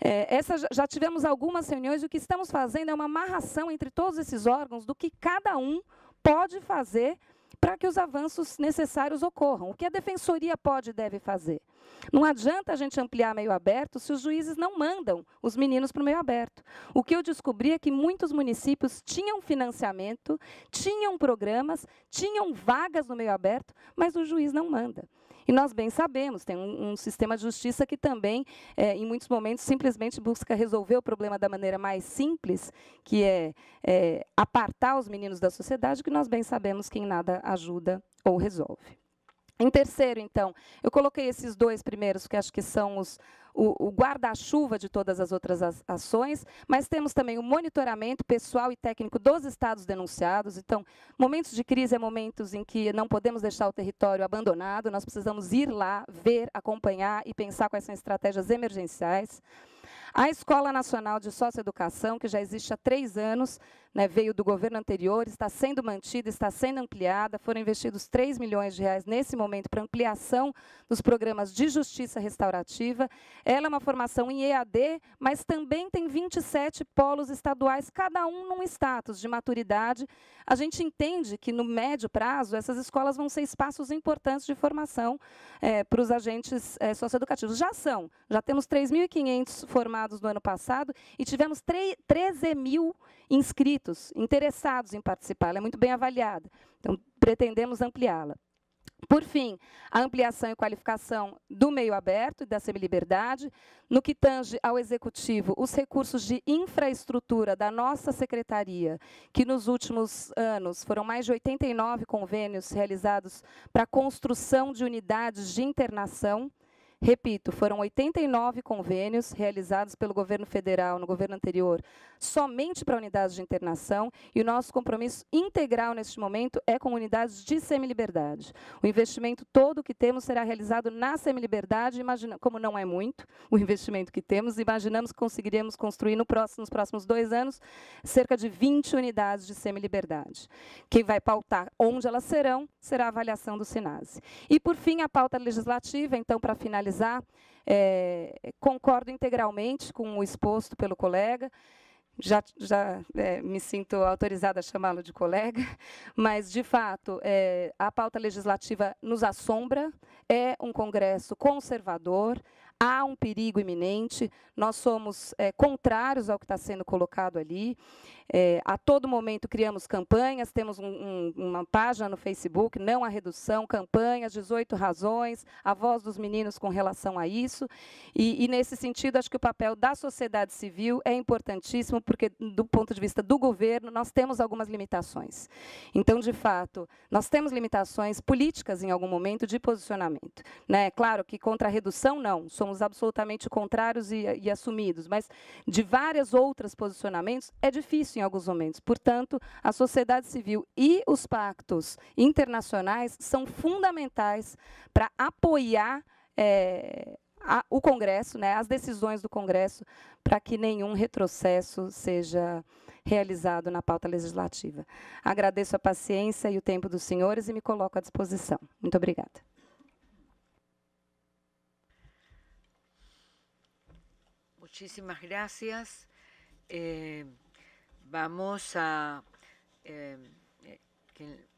Speaker 7: É, essa já tive Tivemos algumas reuniões e o que estamos fazendo é uma amarração entre todos esses órgãos do que cada um pode fazer para que os avanços necessários ocorram. O que a defensoria pode e deve fazer? Não adianta a gente ampliar meio aberto se os juízes não mandam os meninos para o meio aberto. O que eu descobri é que muitos municípios tinham financiamento, tinham programas, tinham vagas no meio aberto, mas o juiz não manda. E nós bem sabemos, tem um, um sistema de justiça que também, é, em muitos momentos, simplesmente busca resolver o problema da maneira mais simples, que é, é apartar os meninos da sociedade, que nós bem sabemos que em nada ajuda ou resolve. Em terceiro, então, eu coloquei esses dois primeiros, que acho que são os, o, o guarda-chuva de todas as outras ações, mas temos também o monitoramento pessoal e técnico dos estados denunciados. Então, momentos de crise é momentos em que não podemos deixar o território abandonado, nós precisamos ir lá, ver, acompanhar e pensar quais são estratégias emergenciais. A Escola Nacional de Socioeducação, que já existe há três anos, né, veio do governo anterior, está sendo mantida, está sendo ampliada, foram investidos 3 milhões de reais nesse momento para ampliação dos programas de justiça restaurativa. Ela é uma formação em EAD, mas também tem 27 polos estaduais, cada um num status de maturidade. A gente entende que, no médio prazo, essas escolas vão ser espaços importantes de formação é, para os agentes é, socioeducativos. Já são, já temos 3.500 formados no ano passado e tivemos 13 mil inscritos, interessados em participar. Ela é muito bem avaliada, então pretendemos ampliá-la. Por fim, a ampliação e qualificação do meio aberto e da semiliberdade. No que tange ao executivo, os recursos de infraestrutura da nossa secretaria, que nos últimos anos foram mais de 89 convênios realizados para a construção de unidades de internação, Repito, foram 89 convênios realizados pelo governo federal no governo anterior, somente para unidades de internação, e o nosso compromisso integral neste momento é com unidades de semiliberdade. O investimento todo que temos será realizado na semiliberdade, imagina, como não é muito o investimento que temos, imaginamos que conseguiremos construir no próximo, nos próximos dois anos cerca de 20 unidades de semiliberdade. Quem vai pautar onde elas serão será a avaliação do SINASE. E, por fim, a pauta legislativa, então, para finalizar, finalizar, é, concordo integralmente com o exposto pelo colega. Já, já é, me sinto autorizada a chamá-lo de colega, [laughs] mas, de fato, é, a pauta legislativa nos assombra, é um Congresso conservador, há um perigo iminente, nós somos é, contrários ao que está sendo colocado ali. É, a todo momento criamos campanhas, temos um, um, uma página no Facebook, não a redução, campanhas, 18 razões, a voz dos meninos com relação a isso. E, e, nesse sentido, acho que o papel da sociedade civil é importantíssimo, porque, do ponto de vista do governo, nós temos algumas limitações. Então, de fato, nós temos limitações políticas, em algum momento, de posicionamento. Né? Claro que contra a redução, não, somos absolutamente contrários e, e assumidos, mas de várias outras posicionamentos, é difícil isso em alguns momentos. Portanto, a sociedade civil e os pactos internacionais são fundamentais para apoiar é, a, o Congresso, né, as decisões do Congresso, para que nenhum retrocesso seja realizado na pauta legislativa. Agradeço a paciência e o tempo dos senhores e me coloco à disposição. Muito obrigada.
Speaker 1: Muchísimas gracias. Eh... Vamos a, eh,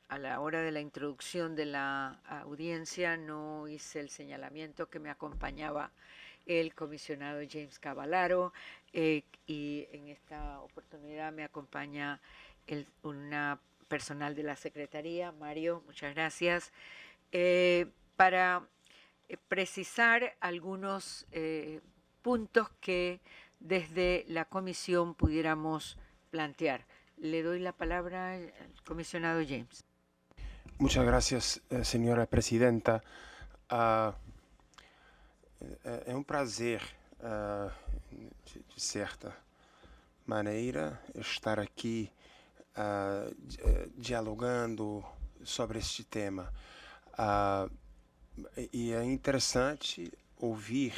Speaker 1: a la hora de la introducción de la audiencia, no hice el señalamiento que me acompañaba el comisionado James Cavalaro eh, y en esta oportunidad me acompaña el, una personal de la Secretaría, Mario, muchas gracias, eh, para precisar algunos puntos que desde la comisión pudiéramos plantear. Le doy la palabra al
Speaker 8: comisionado James. Muchas gracias, eh, senhora presidenta. Uh, é um prazer, uh, de certa maneira, estar aqui ah, uh, eh, dialogando sobre este tema. Ah, e é interessante ouvir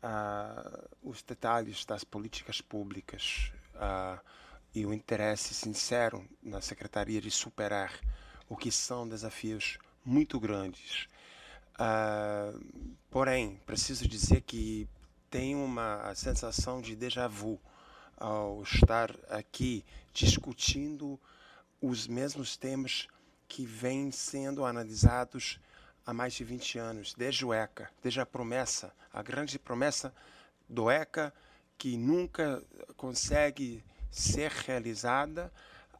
Speaker 8: ah, os detalhes das políticas públicas. Uh, e o interesse sincero na secretaria de superar o que são desafios muito grandes. Uh, porém, preciso dizer que tenho uma sensação de déjà vu ao estar aqui discutindo os mesmos temas que vêm sendo analisados há mais de 20 anos, desde o ECA, desde a promessa, a grande promessa do ECA, que nunca consegue ser realizada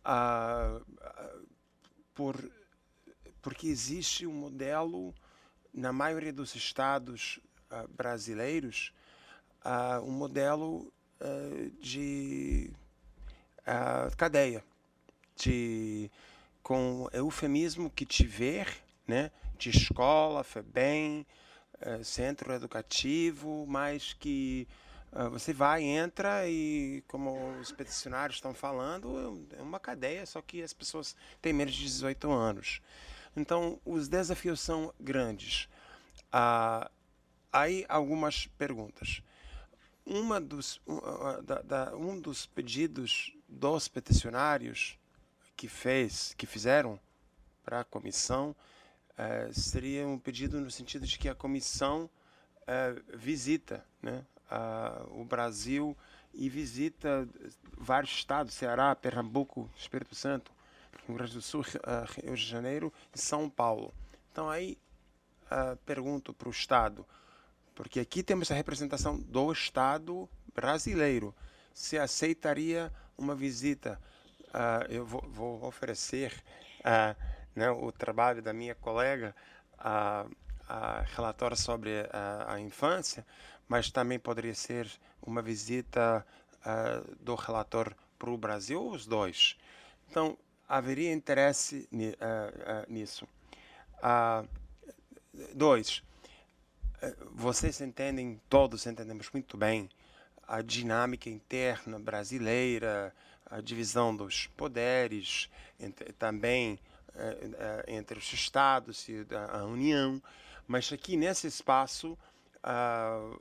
Speaker 8: ah, ah, por, porque existe um modelo, na maioria dos estados ah, brasileiros, ah, um modelo ah, de cadeia, de, com eufemismo que tiver, né, de escola, FEBEM, centro educativo, mas que ah, você vai, entra e, como os peticionários estão falando, é uma cadeia, só que as pessoas têm menos de 18 anos. Então, os desafios são grandes. Ah, aí, algumas perguntas. Uma dos, um, ah, ah, da, da, um dos pedidos dos peticionários que, fez, que fizeram para a comissão eh, seria um pedido no sentido de que a comissão eh, visita né, uh, o Brasil e visita vários estados, Ceará, Pernambuco, Espírito Santo, Rio Grande do Sul, uh, Rio de Janeiro e São Paulo. Então aí uh, pergunto para o Estado, porque aqui temos a representação do Estado brasileiro, se aceitaria uma visita, eu vou, vou oferecer né, o trabalho da minha colega, a relatória sobre a infância, mas também poderia ser uma visita uh, do relator para o Brasil, os dois. Então, haveria interesse uh, uh, nisso. dois, vocês entendem, todos entendemos muito bem a dinâmica interna brasileira, a divisão dos poderes, entre, também entre os estados e a União, mas aqui nesse espaço uh,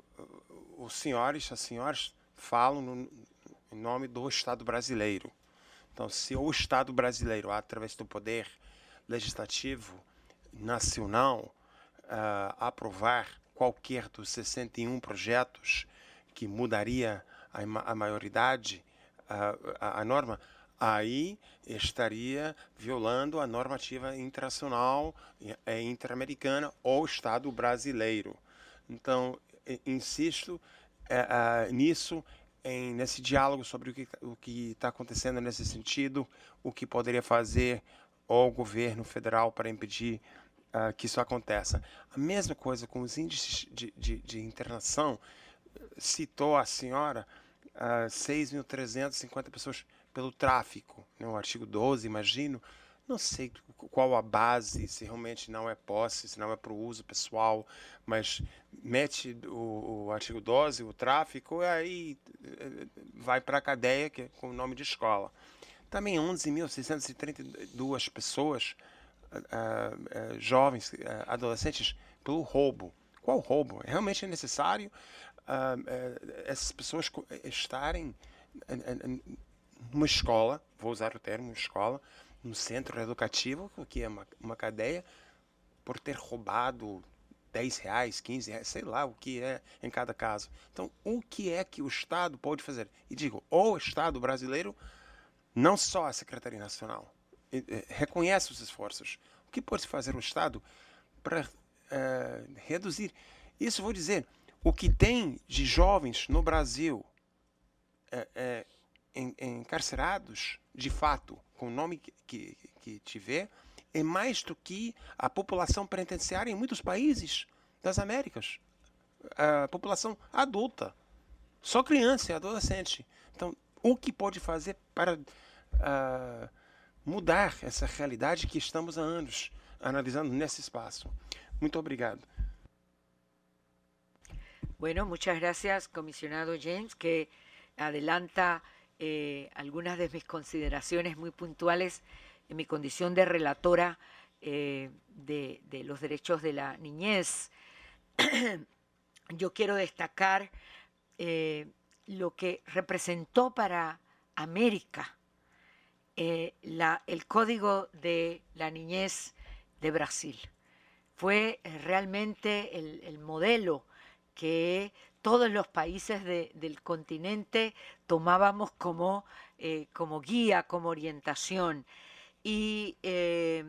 Speaker 8: os senhores, as senhoras falam no, em nome do Estado brasileiro. Então, se o Estado brasileiro, através do poder legislativo nacional, uh, aprovar qualquer dos 61 projetos que mudaria a, a maioridade, uh, a, a norma, aí estaria violando a normativa internacional, e é, interamericana ou Estado brasileiro. Então, insisto é, é, nisso, em, nesse diálogo sobre o que está acontecendo nesse sentido, o que poderia fazer o governo federal para impedir uh, que isso aconteça. A mesma coisa com os índices de, de, de internação, citou a senhora uh, ah, 6.350 pessoas pelo tráfico, né, artigo 12, imagino, não sei qual a base, se realmente não é posse, se não é para o uso pessoal, mas mete o, o artigo 12, o tráfico, e aí eh, vai para a cadeia que é com o nome de escola. Também 11.632 pessoas, uh, uh, jovens, uh, adolescentes, pelo roubo. Qual roubo? É realmente é necessário ah, essas pessoas estarem numa escola, vou usar o termo escola, no centro educativo, que é uma, uma cadeia, por ter roubado 10 reais, 15 reais, sei lá o que é em cada caso. Então, o que é que o Estado pode fazer? E digo, o Estado brasileiro, não só a Secretaria Nacional, eh, reconhece os esforços. O que pode fazer o Estado para uh, reduzir? Isso vou dizer, o que tem de jovens no Brasil eh, encarcerados, de fato, com o nome que, que, que tiver, é mais do que a população penitenciária em muitos países das Américas. A população adulta, só criança e adolescente. Então, o que pode fazer para uh, mudar essa realidade que estamos há anos analisando nesse espaço? Muito obrigado.
Speaker 1: Bueno, muchas gracias, comisionado James, que adelanta Eh, algunas de mis consideraciones muy puntuales en mi condición de relatora eh, de, los derechos de la niñez. [clears throat] Yo quiero destacar eh, lo que representó para América el Código de la Niñez de Brasil. Fue realmente el modelo que todos los países del continente tomábamos como, eh, como guía, como orientación. Y eh,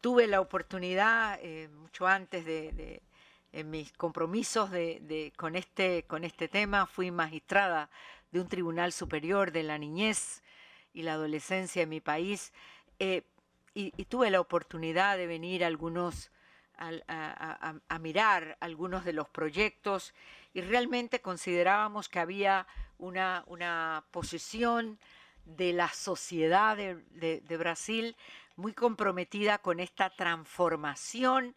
Speaker 1: tuve la oportunidad, eh, mucho antes de, mis compromisos de, con, este, con este tema, fui magistrada de un tribunal superior de la niñez y la adolescencia en mi país y, y, tuve la oportunidad de venir a algunos a, mirar algunos de los proyectos y realmente considerábamos que había una, posición de la sociedad de, Brasil muy comprometida con esta transformación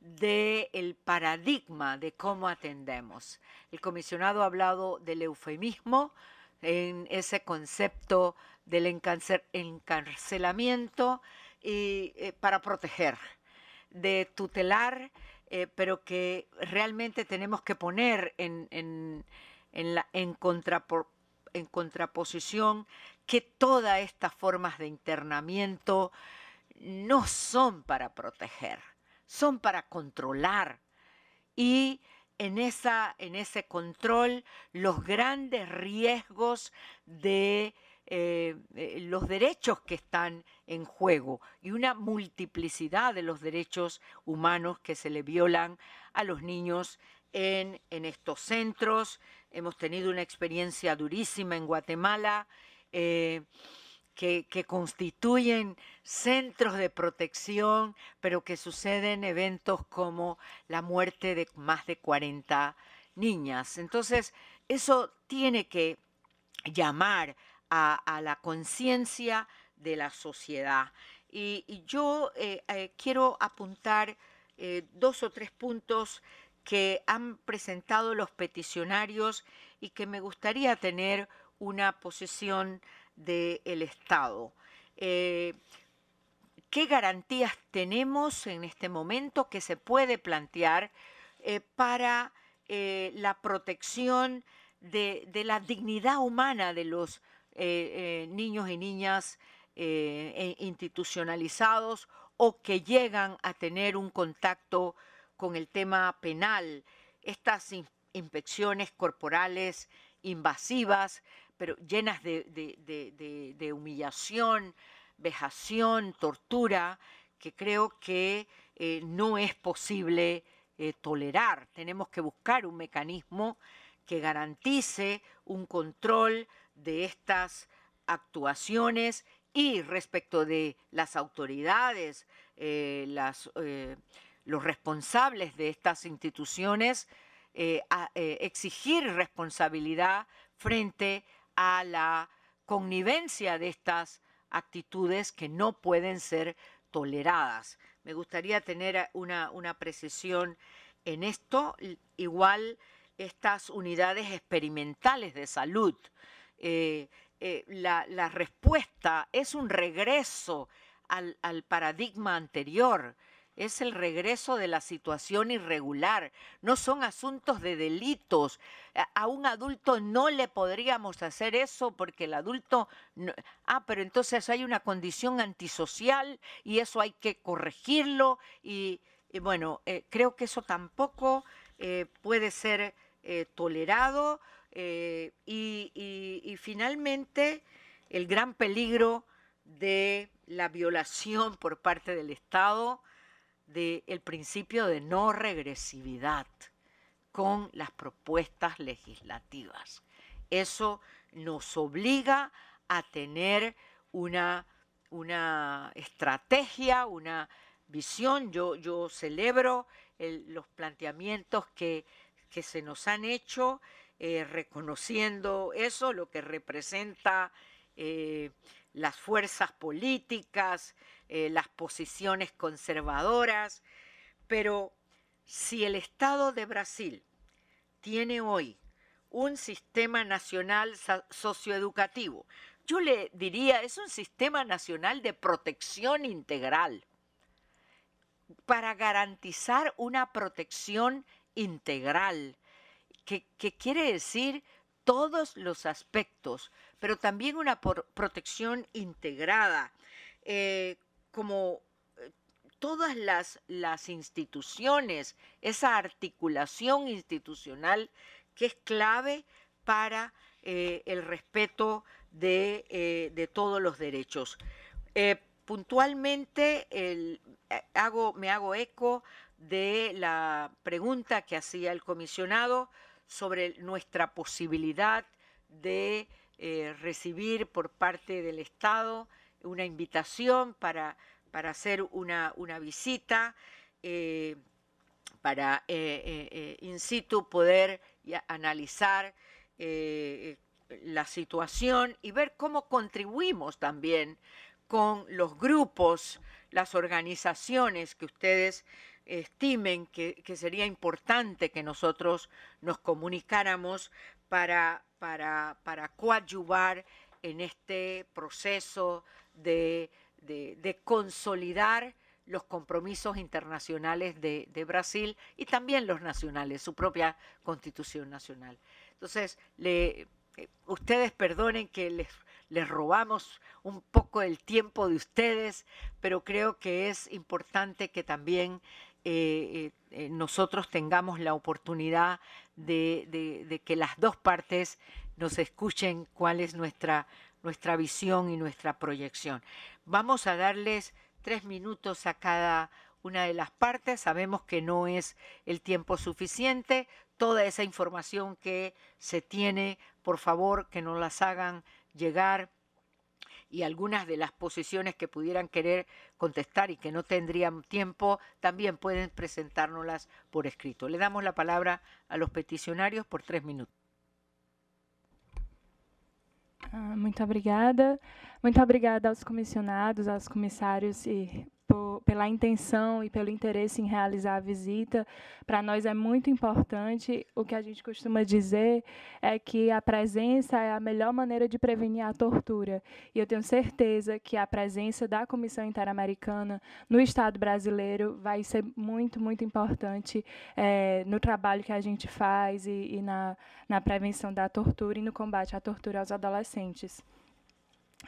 Speaker 1: del el paradigma de cómo atendemos. El comisionado ha hablado del eufemismo en ese concepto del encarcelamiento y, eh, para proteger de tutelar, eh, pero que realmente tenemos que poner en, en, en contraposición que todas estas formas de internamiento no son para proteger, son para controlar. Y en, esa, en ese control los grandes riesgos de eh, eh, los derechos que están en juego y una multiplicidad de los derechos humanos que se le violan a los niños en, estos centros. Hemos tenido una experiencia durísima en Guatemala. Eh, que, que, constituyen centros de protección, pero que suceden eventos como la muerte de más de 40 niñas. Entonces, eso tiene que llamar a, la conciencia de la sociedad. Y, yo eh, eh, quiero apuntar eh, dos o tres puntos que han presentado los peticionarios y que me gustaría tener una posición del Estado. ¿Qué garantías tenemos en este momento que se puede plantear para la protección de, de la dignidad humana de los eh, eh, niños y niñas eh, e institucionalizados o que llegan a tener un contacto con el tema penal. Estas inspecciones corporales invasivas, pero llenas de, humillación, vejación, tortura, que creo que no es posible tolerar. Tenemos que buscar un mecanismo que garantice un control de estas actuaciones y respecto de las autoridades, eh, eh, los responsables de estas instituciones, eh, exigir responsabilidad frente a la connivencia de estas actitudes que no pueden ser toleradas. Me gustaría tener una precisión en esto, igual estas unidades experimentales de salud, eh, eh, la, respuesta es un regreso al, paradigma anterior, es el regreso de la situación irregular, no son asuntos de delitos. A un adulto no le podríamos hacer eso porque el adulto... Ah, pero entonces hay una condición antisocial y eso hay que corregirlo y, bueno, eh, creo que eso tampoco puede ser tolerado y finalmente, el gran peligro de la violación por parte del Estado del principio de no regresividad con las propuestas legislativas. Eso nos obliga a tener una, estrategia, una visión. Yo, celebro los planteamientos que se nos han hecho eh, reconociendo eso, lo que representa eh, las fuerzas políticas, eh, las posiciones conservadoras, pero si el Estado de Brasil tiene hoy un sistema nacional socioeducativo, yo le diría, es un sistema nacional de protección integral para garantizar una protección integral que, quiere decir todos los aspectos, pero también una protección integrada, eh, como eh, todas las, instituciones, esa articulación institucional que es clave para eh, el respeto de, todos los derechos. puntualmente me hago eco de la pregunta que hacía el comisionado sobre nuestra posibilidad de eh, recibir por parte del Estado una invitación para, hacer una, visita, eh, para eh, in situ poder analizar la situación y ver cómo contribuimos también con los grupos, las organizaciones que ustedes estimen que, sería importante que nosotros nos comunicáramos para, para, para coadyuvar en este proceso de, consolidar los compromisos internacionales de, de, Brasil y también los nacionales, su propia constitución nacional. Entonces, le, eh, ustedes perdonen que les, les robamos un poco el tiempo de ustedes, pero creo que es importante que también eh, eh, eh, nosotros tengamos la oportunidad de, que las dos partes nos escuchen cuál es nuestra, nuestra visión y nuestra proyección. Vamos a darles tres minutos a cada una de las partes. Sabemos que no es el tiempo suficiente. Toda esa información que se tiene, por favor, que nos las hagan llegar y algunas de las posiciones que pudieran querer contestar y que no tendrían tiempo, también pueden presentárnoslas por escrito. Le damos la palabra a los peticionarios por tres minutos.
Speaker 4: Ah, muito obrigada. Muito obrigada aos comissionados, aos comissários e por, pela intenção e pelo interesse em realizar a visita. Para nós é muito importante. O que a gente costuma dizer é que a presença é a melhor maneira de prevenir a tortura. E eu tenho certeza que a presença da Comissão Interamericana no Estado brasileiro vai ser muito, muito importante é, no trabalho que a gente faz e, e na, na prevenção da tortura e no combate à tortura aos adolescentes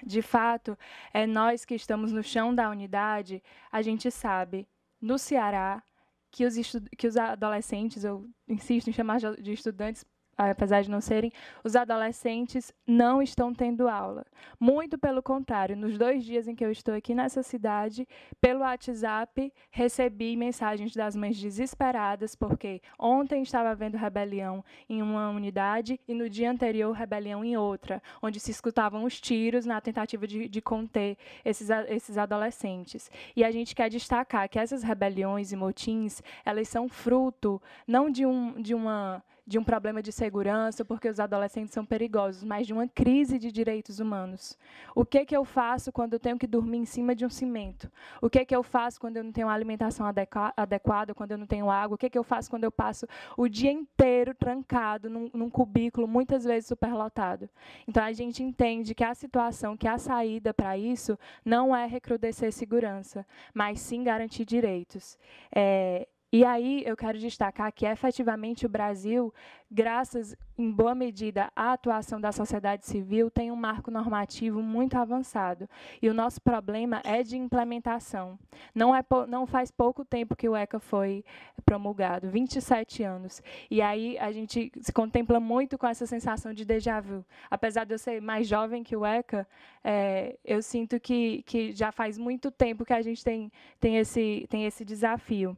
Speaker 4: de fato, é nós que estamos no chão da unidade, a gente sabe, no Ceará, que os, que os adolescentes, eu insisto em chamar de estudantes, apesar de não serem, os adolescentes não estão tendo aula. Muito pelo contrário, nos dois dias em que eu estou aqui nessa cidade, pelo WhatsApp, recebi mensagens das mães desesperadas, porque ontem estava havendo rebelião em uma unidade e no dia anterior rebelião em outra, onde se escutavam os tiros na tentativa de, de conter esses, esses adolescentes. E a gente quer destacar que essas rebeliões e motins, elas são fruto não de, um, de uma de um problema de segurança, porque os adolescentes são perigosos, mas de uma crise de direitos humanos. O que, que eu faço quando eu tenho que dormir em cima de um cimento? O que, que eu faço quando eu não tenho uma alimentação adequada, quando eu não tenho água? O que, que eu faço quando eu passo o dia inteiro trancado num, num cubículo, muitas vezes superlotado? Então, a gente entende que a situação, que a saída para isso não é recrudescer segurança, mas sim garantir direitos. É, e aí eu quero destacar que efetivamente o Brasil, graças em boa medida à atuação da sociedade civil, tem um marco normativo muito avançado. E o nosso problema é de implementação. Não, é, não faz pouco tempo que o ECA foi promulgado, 27 anos. E aí a gente se contempla muito com essa sensação de déjà vu. Apesar de eu ser mais jovem que o ECA, é, eu sinto que, que já faz muito tempo que a gente tem, tem, esse, tem esse desafio.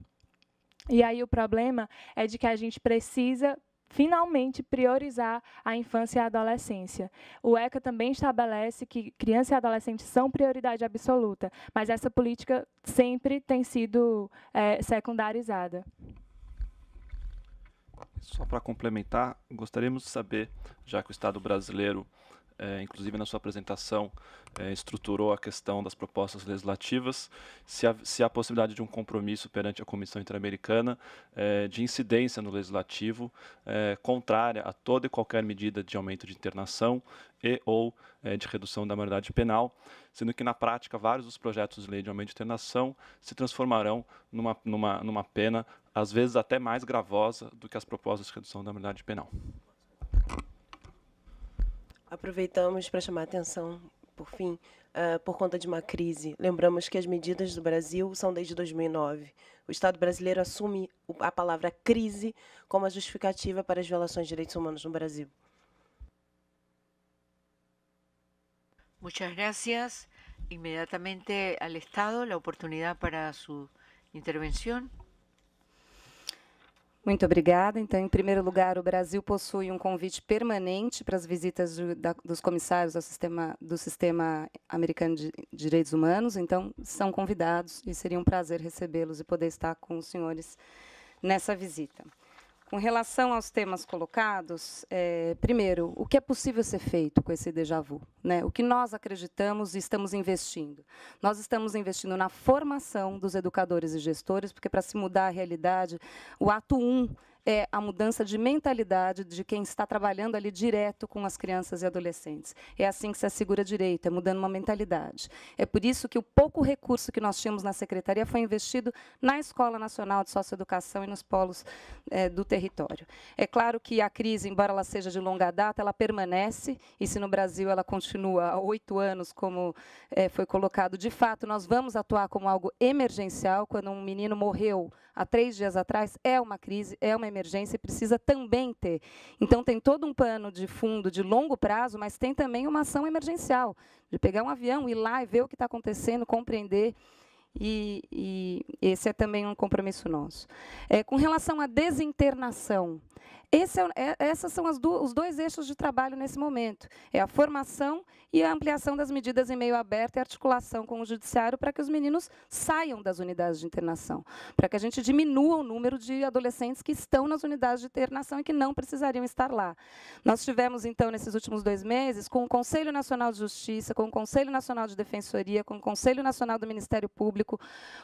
Speaker 4: E aí o problema é de que a gente precisa finalmente priorizar a infância e a adolescência. O ECA também estabelece que criança e adolescente são prioridade absoluta, mas essa política sempre tem sido é, secundarizada.
Speaker 3: Só para complementar, gostaríamos de saber, já que o Estado brasileiro é, inclusive na sua apresentação, é, estruturou a questão das propostas legislativas, se há, se há possibilidade de um compromisso perante a Comissão Interamericana é, de incidência no legislativo é, contrária a toda e qualquer medida de aumento de internação e ou é, de redução da maioridade penal, sendo que, na prática, vários dos projetos de lei de aumento de internação se transformarão numa, numa, numa pena, às vezes até mais gravosa do que as propostas de redução da maioridade penal.
Speaker 2: Aproveitamos para chamar a atenção, por fim, uh, por conta de uma crise. Lembramos que as medidas do Brasil são desde 2009. O Estado brasileiro assume a palavra crise como a justificativa para as violações de direitos humanos no Brasil.
Speaker 1: Muchas gracias. Inmediatamente al Estado la oportunidad para su intervención.
Speaker 7: Muito obrigada. Então, em primeiro lugar, o Brasil possui um convite permanente para as visitas de, da, dos comissários sistema, do sistema americano de direitos humanos. Então, são convidados e seria um prazer recebê-los e poder estar com os senhores nessa visita. Com relação aos temas colocados, é, primeiro, o que é possível ser feito com esse déjà vu? Né? O que nós acreditamos e estamos investindo? Nós estamos investindo na formação dos educadores e gestores, porque para se mudar a realidade, o ato 1 um é a mudança de mentalidade de quem está trabalhando ali direto com as crianças e adolescentes. É assim que se assegura direito, é mudando uma mentalidade. É por isso que o pouco recurso que nós tínhamos na Secretaria foi investido na Escola Nacional de Socioeducação e nos polos é, do território. É claro que a crise, embora ela seja de longa data, ela permanece, e se no Brasil ela continua há oito anos, como é, foi colocado, de fato, nós vamos atuar como algo emergencial. Quando um menino morreu há três dias atrás, é uma crise, é uma emergência emergência e precisa também ter. Então, tem todo um pano de fundo de longo prazo, mas tem também uma ação emergencial, de pegar um avião, ir lá e ver o que está acontecendo, compreender. E, e, esse é também um compromisso nosso. É, com relação à desinternação, esse é, é, essas são do, os dois eixos de trabalho nesse momento: é a formação e a ampliação das medidas em meio aberto e articulação com o judiciário para que os meninos saiam das unidades de internação, para que a gente diminua o número de adolescentes que estão nas unidades de internação e que não precisariam estar lá. Nós tivemos então nesses últimos dois meses com o Conselho Nacional de Justiça, com o Conselho Nacional de Defensoria, com o Conselho Nacional do Ministério Público,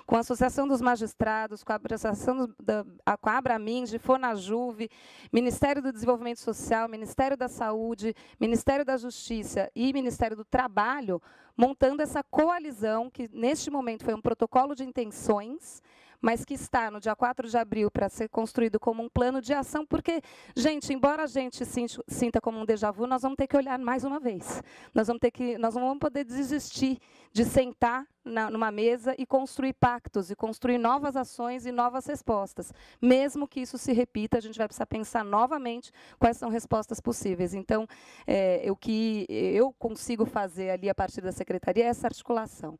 Speaker 7: com a Associação dos Magistrados, com a Associação do, da, com a Fonajuve, Ministério do Desenvolvimento Social, Ministério da Saúde, Ministério da Justiça e Ministério do Trabalho, montando essa coalizão, que neste momento foi um protocolo de intenções, mas que está no dia 4 de abril para ser construído como um plano de ação, porque, gente, embora a gente sinta como um déjà vu, nós vamos ter que olhar mais uma vez. Nós vamos ter que, nós não vamos poder desistir de sentar na, numa mesa e construir pactos e construir novas ações e novas respostas. Mesmo que isso se repita, a gente vai precisar pensar novamente quais são respostas possíveis. Então, é, o que eu consigo fazer ali a partir da secretaria é essa articulação.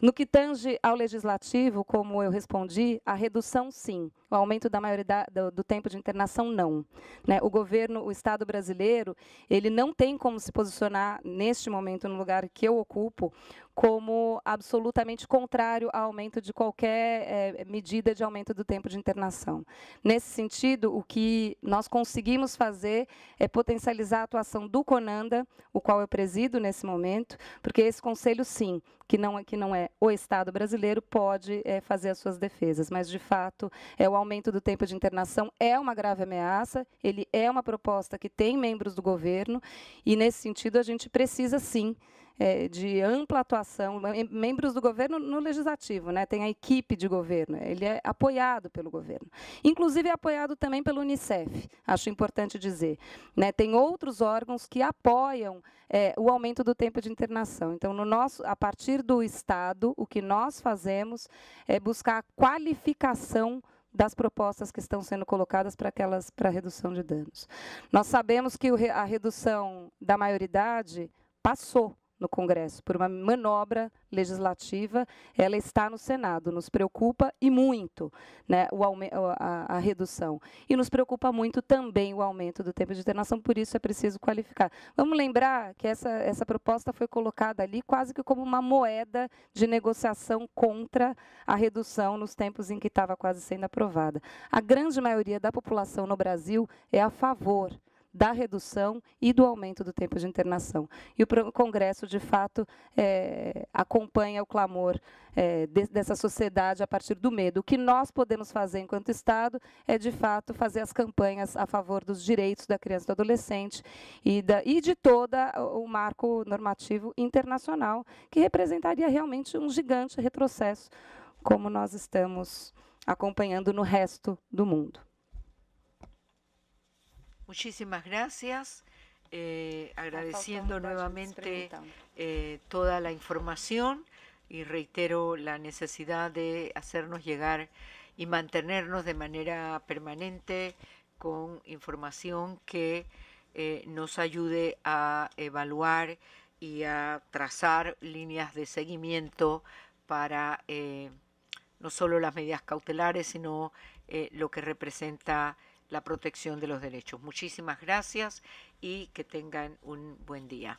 Speaker 7: No que tange ao legislativo, como eu respondi, a redução sim o aumento da maioridade do, do tempo de internação não. Né? O governo, o Estado brasileiro, ele não tem como se posicionar neste momento no lugar que eu ocupo como absolutamente contrário ao aumento de qualquer é, medida de aumento do tempo de internação. Nesse sentido, o que nós conseguimos fazer é potencializar a atuação do Conanda, o qual eu presido nesse momento, porque esse conselho, sim, que não é, que não é o Estado brasileiro, pode é, fazer as suas defesas, mas, de fato, é o aumento do tempo de internação é uma grave ameaça, ele é uma proposta que tem membros do governo, e nesse sentido a gente precisa sim é, de ampla atuação, membros do governo no legislativo, né? tem a equipe de governo, ele é apoiado pelo governo. Inclusive é apoiado também pelo Unicef, acho importante dizer. Né? Tem outros órgãos que apoiam é, o aumento do tempo de internação. Então, no nosso, a partir do Estado, o que nós fazemos é buscar a qualificação das propostas que estão sendo colocadas para aquelas para redução de danos. Nós sabemos que a redução da maioridade passou no Congresso por uma manobra legislativa, ela está no Senado. Nos preocupa e muito né, o a, a, redução. E nos preocupa muito também o aumento do tempo de internação, por isso é preciso qualificar. Vamos lembrar que essa, essa proposta foi colocada ali quase que como uma moeda de negociação contra a redução nos tempos em que estava quase sendo aprovada. A grande maioria da população no Brasil é a favor da redução e do aumento do tempo de internação. E o Congresso, de fato, é, acompanha o clamor é, de, dessa sociedade a partir do medo. O que nós podemos fazer enquanto Estado é, de fato, fazer as campanhas a favor dos direitos da criança e do adolescente e, da, e de todo o marco normativo internacional, que representaria realmente um gigante retrocesso, como nós estamos acompanhando no resto do mundo.
Speaker 1: Muchísimas gracias. Eh, agradeciendo nuevamente eh, toda la información y reitero la necesidad de hacernos llegar y mantenernos de manera permanente con información que eh, nos ayude a evaluar y a trazar líneas de seguimiento para no solo las medidas cautelares, sino lo que representa la protección de los derechos. Muchísimas gracias y que tengan un buen día.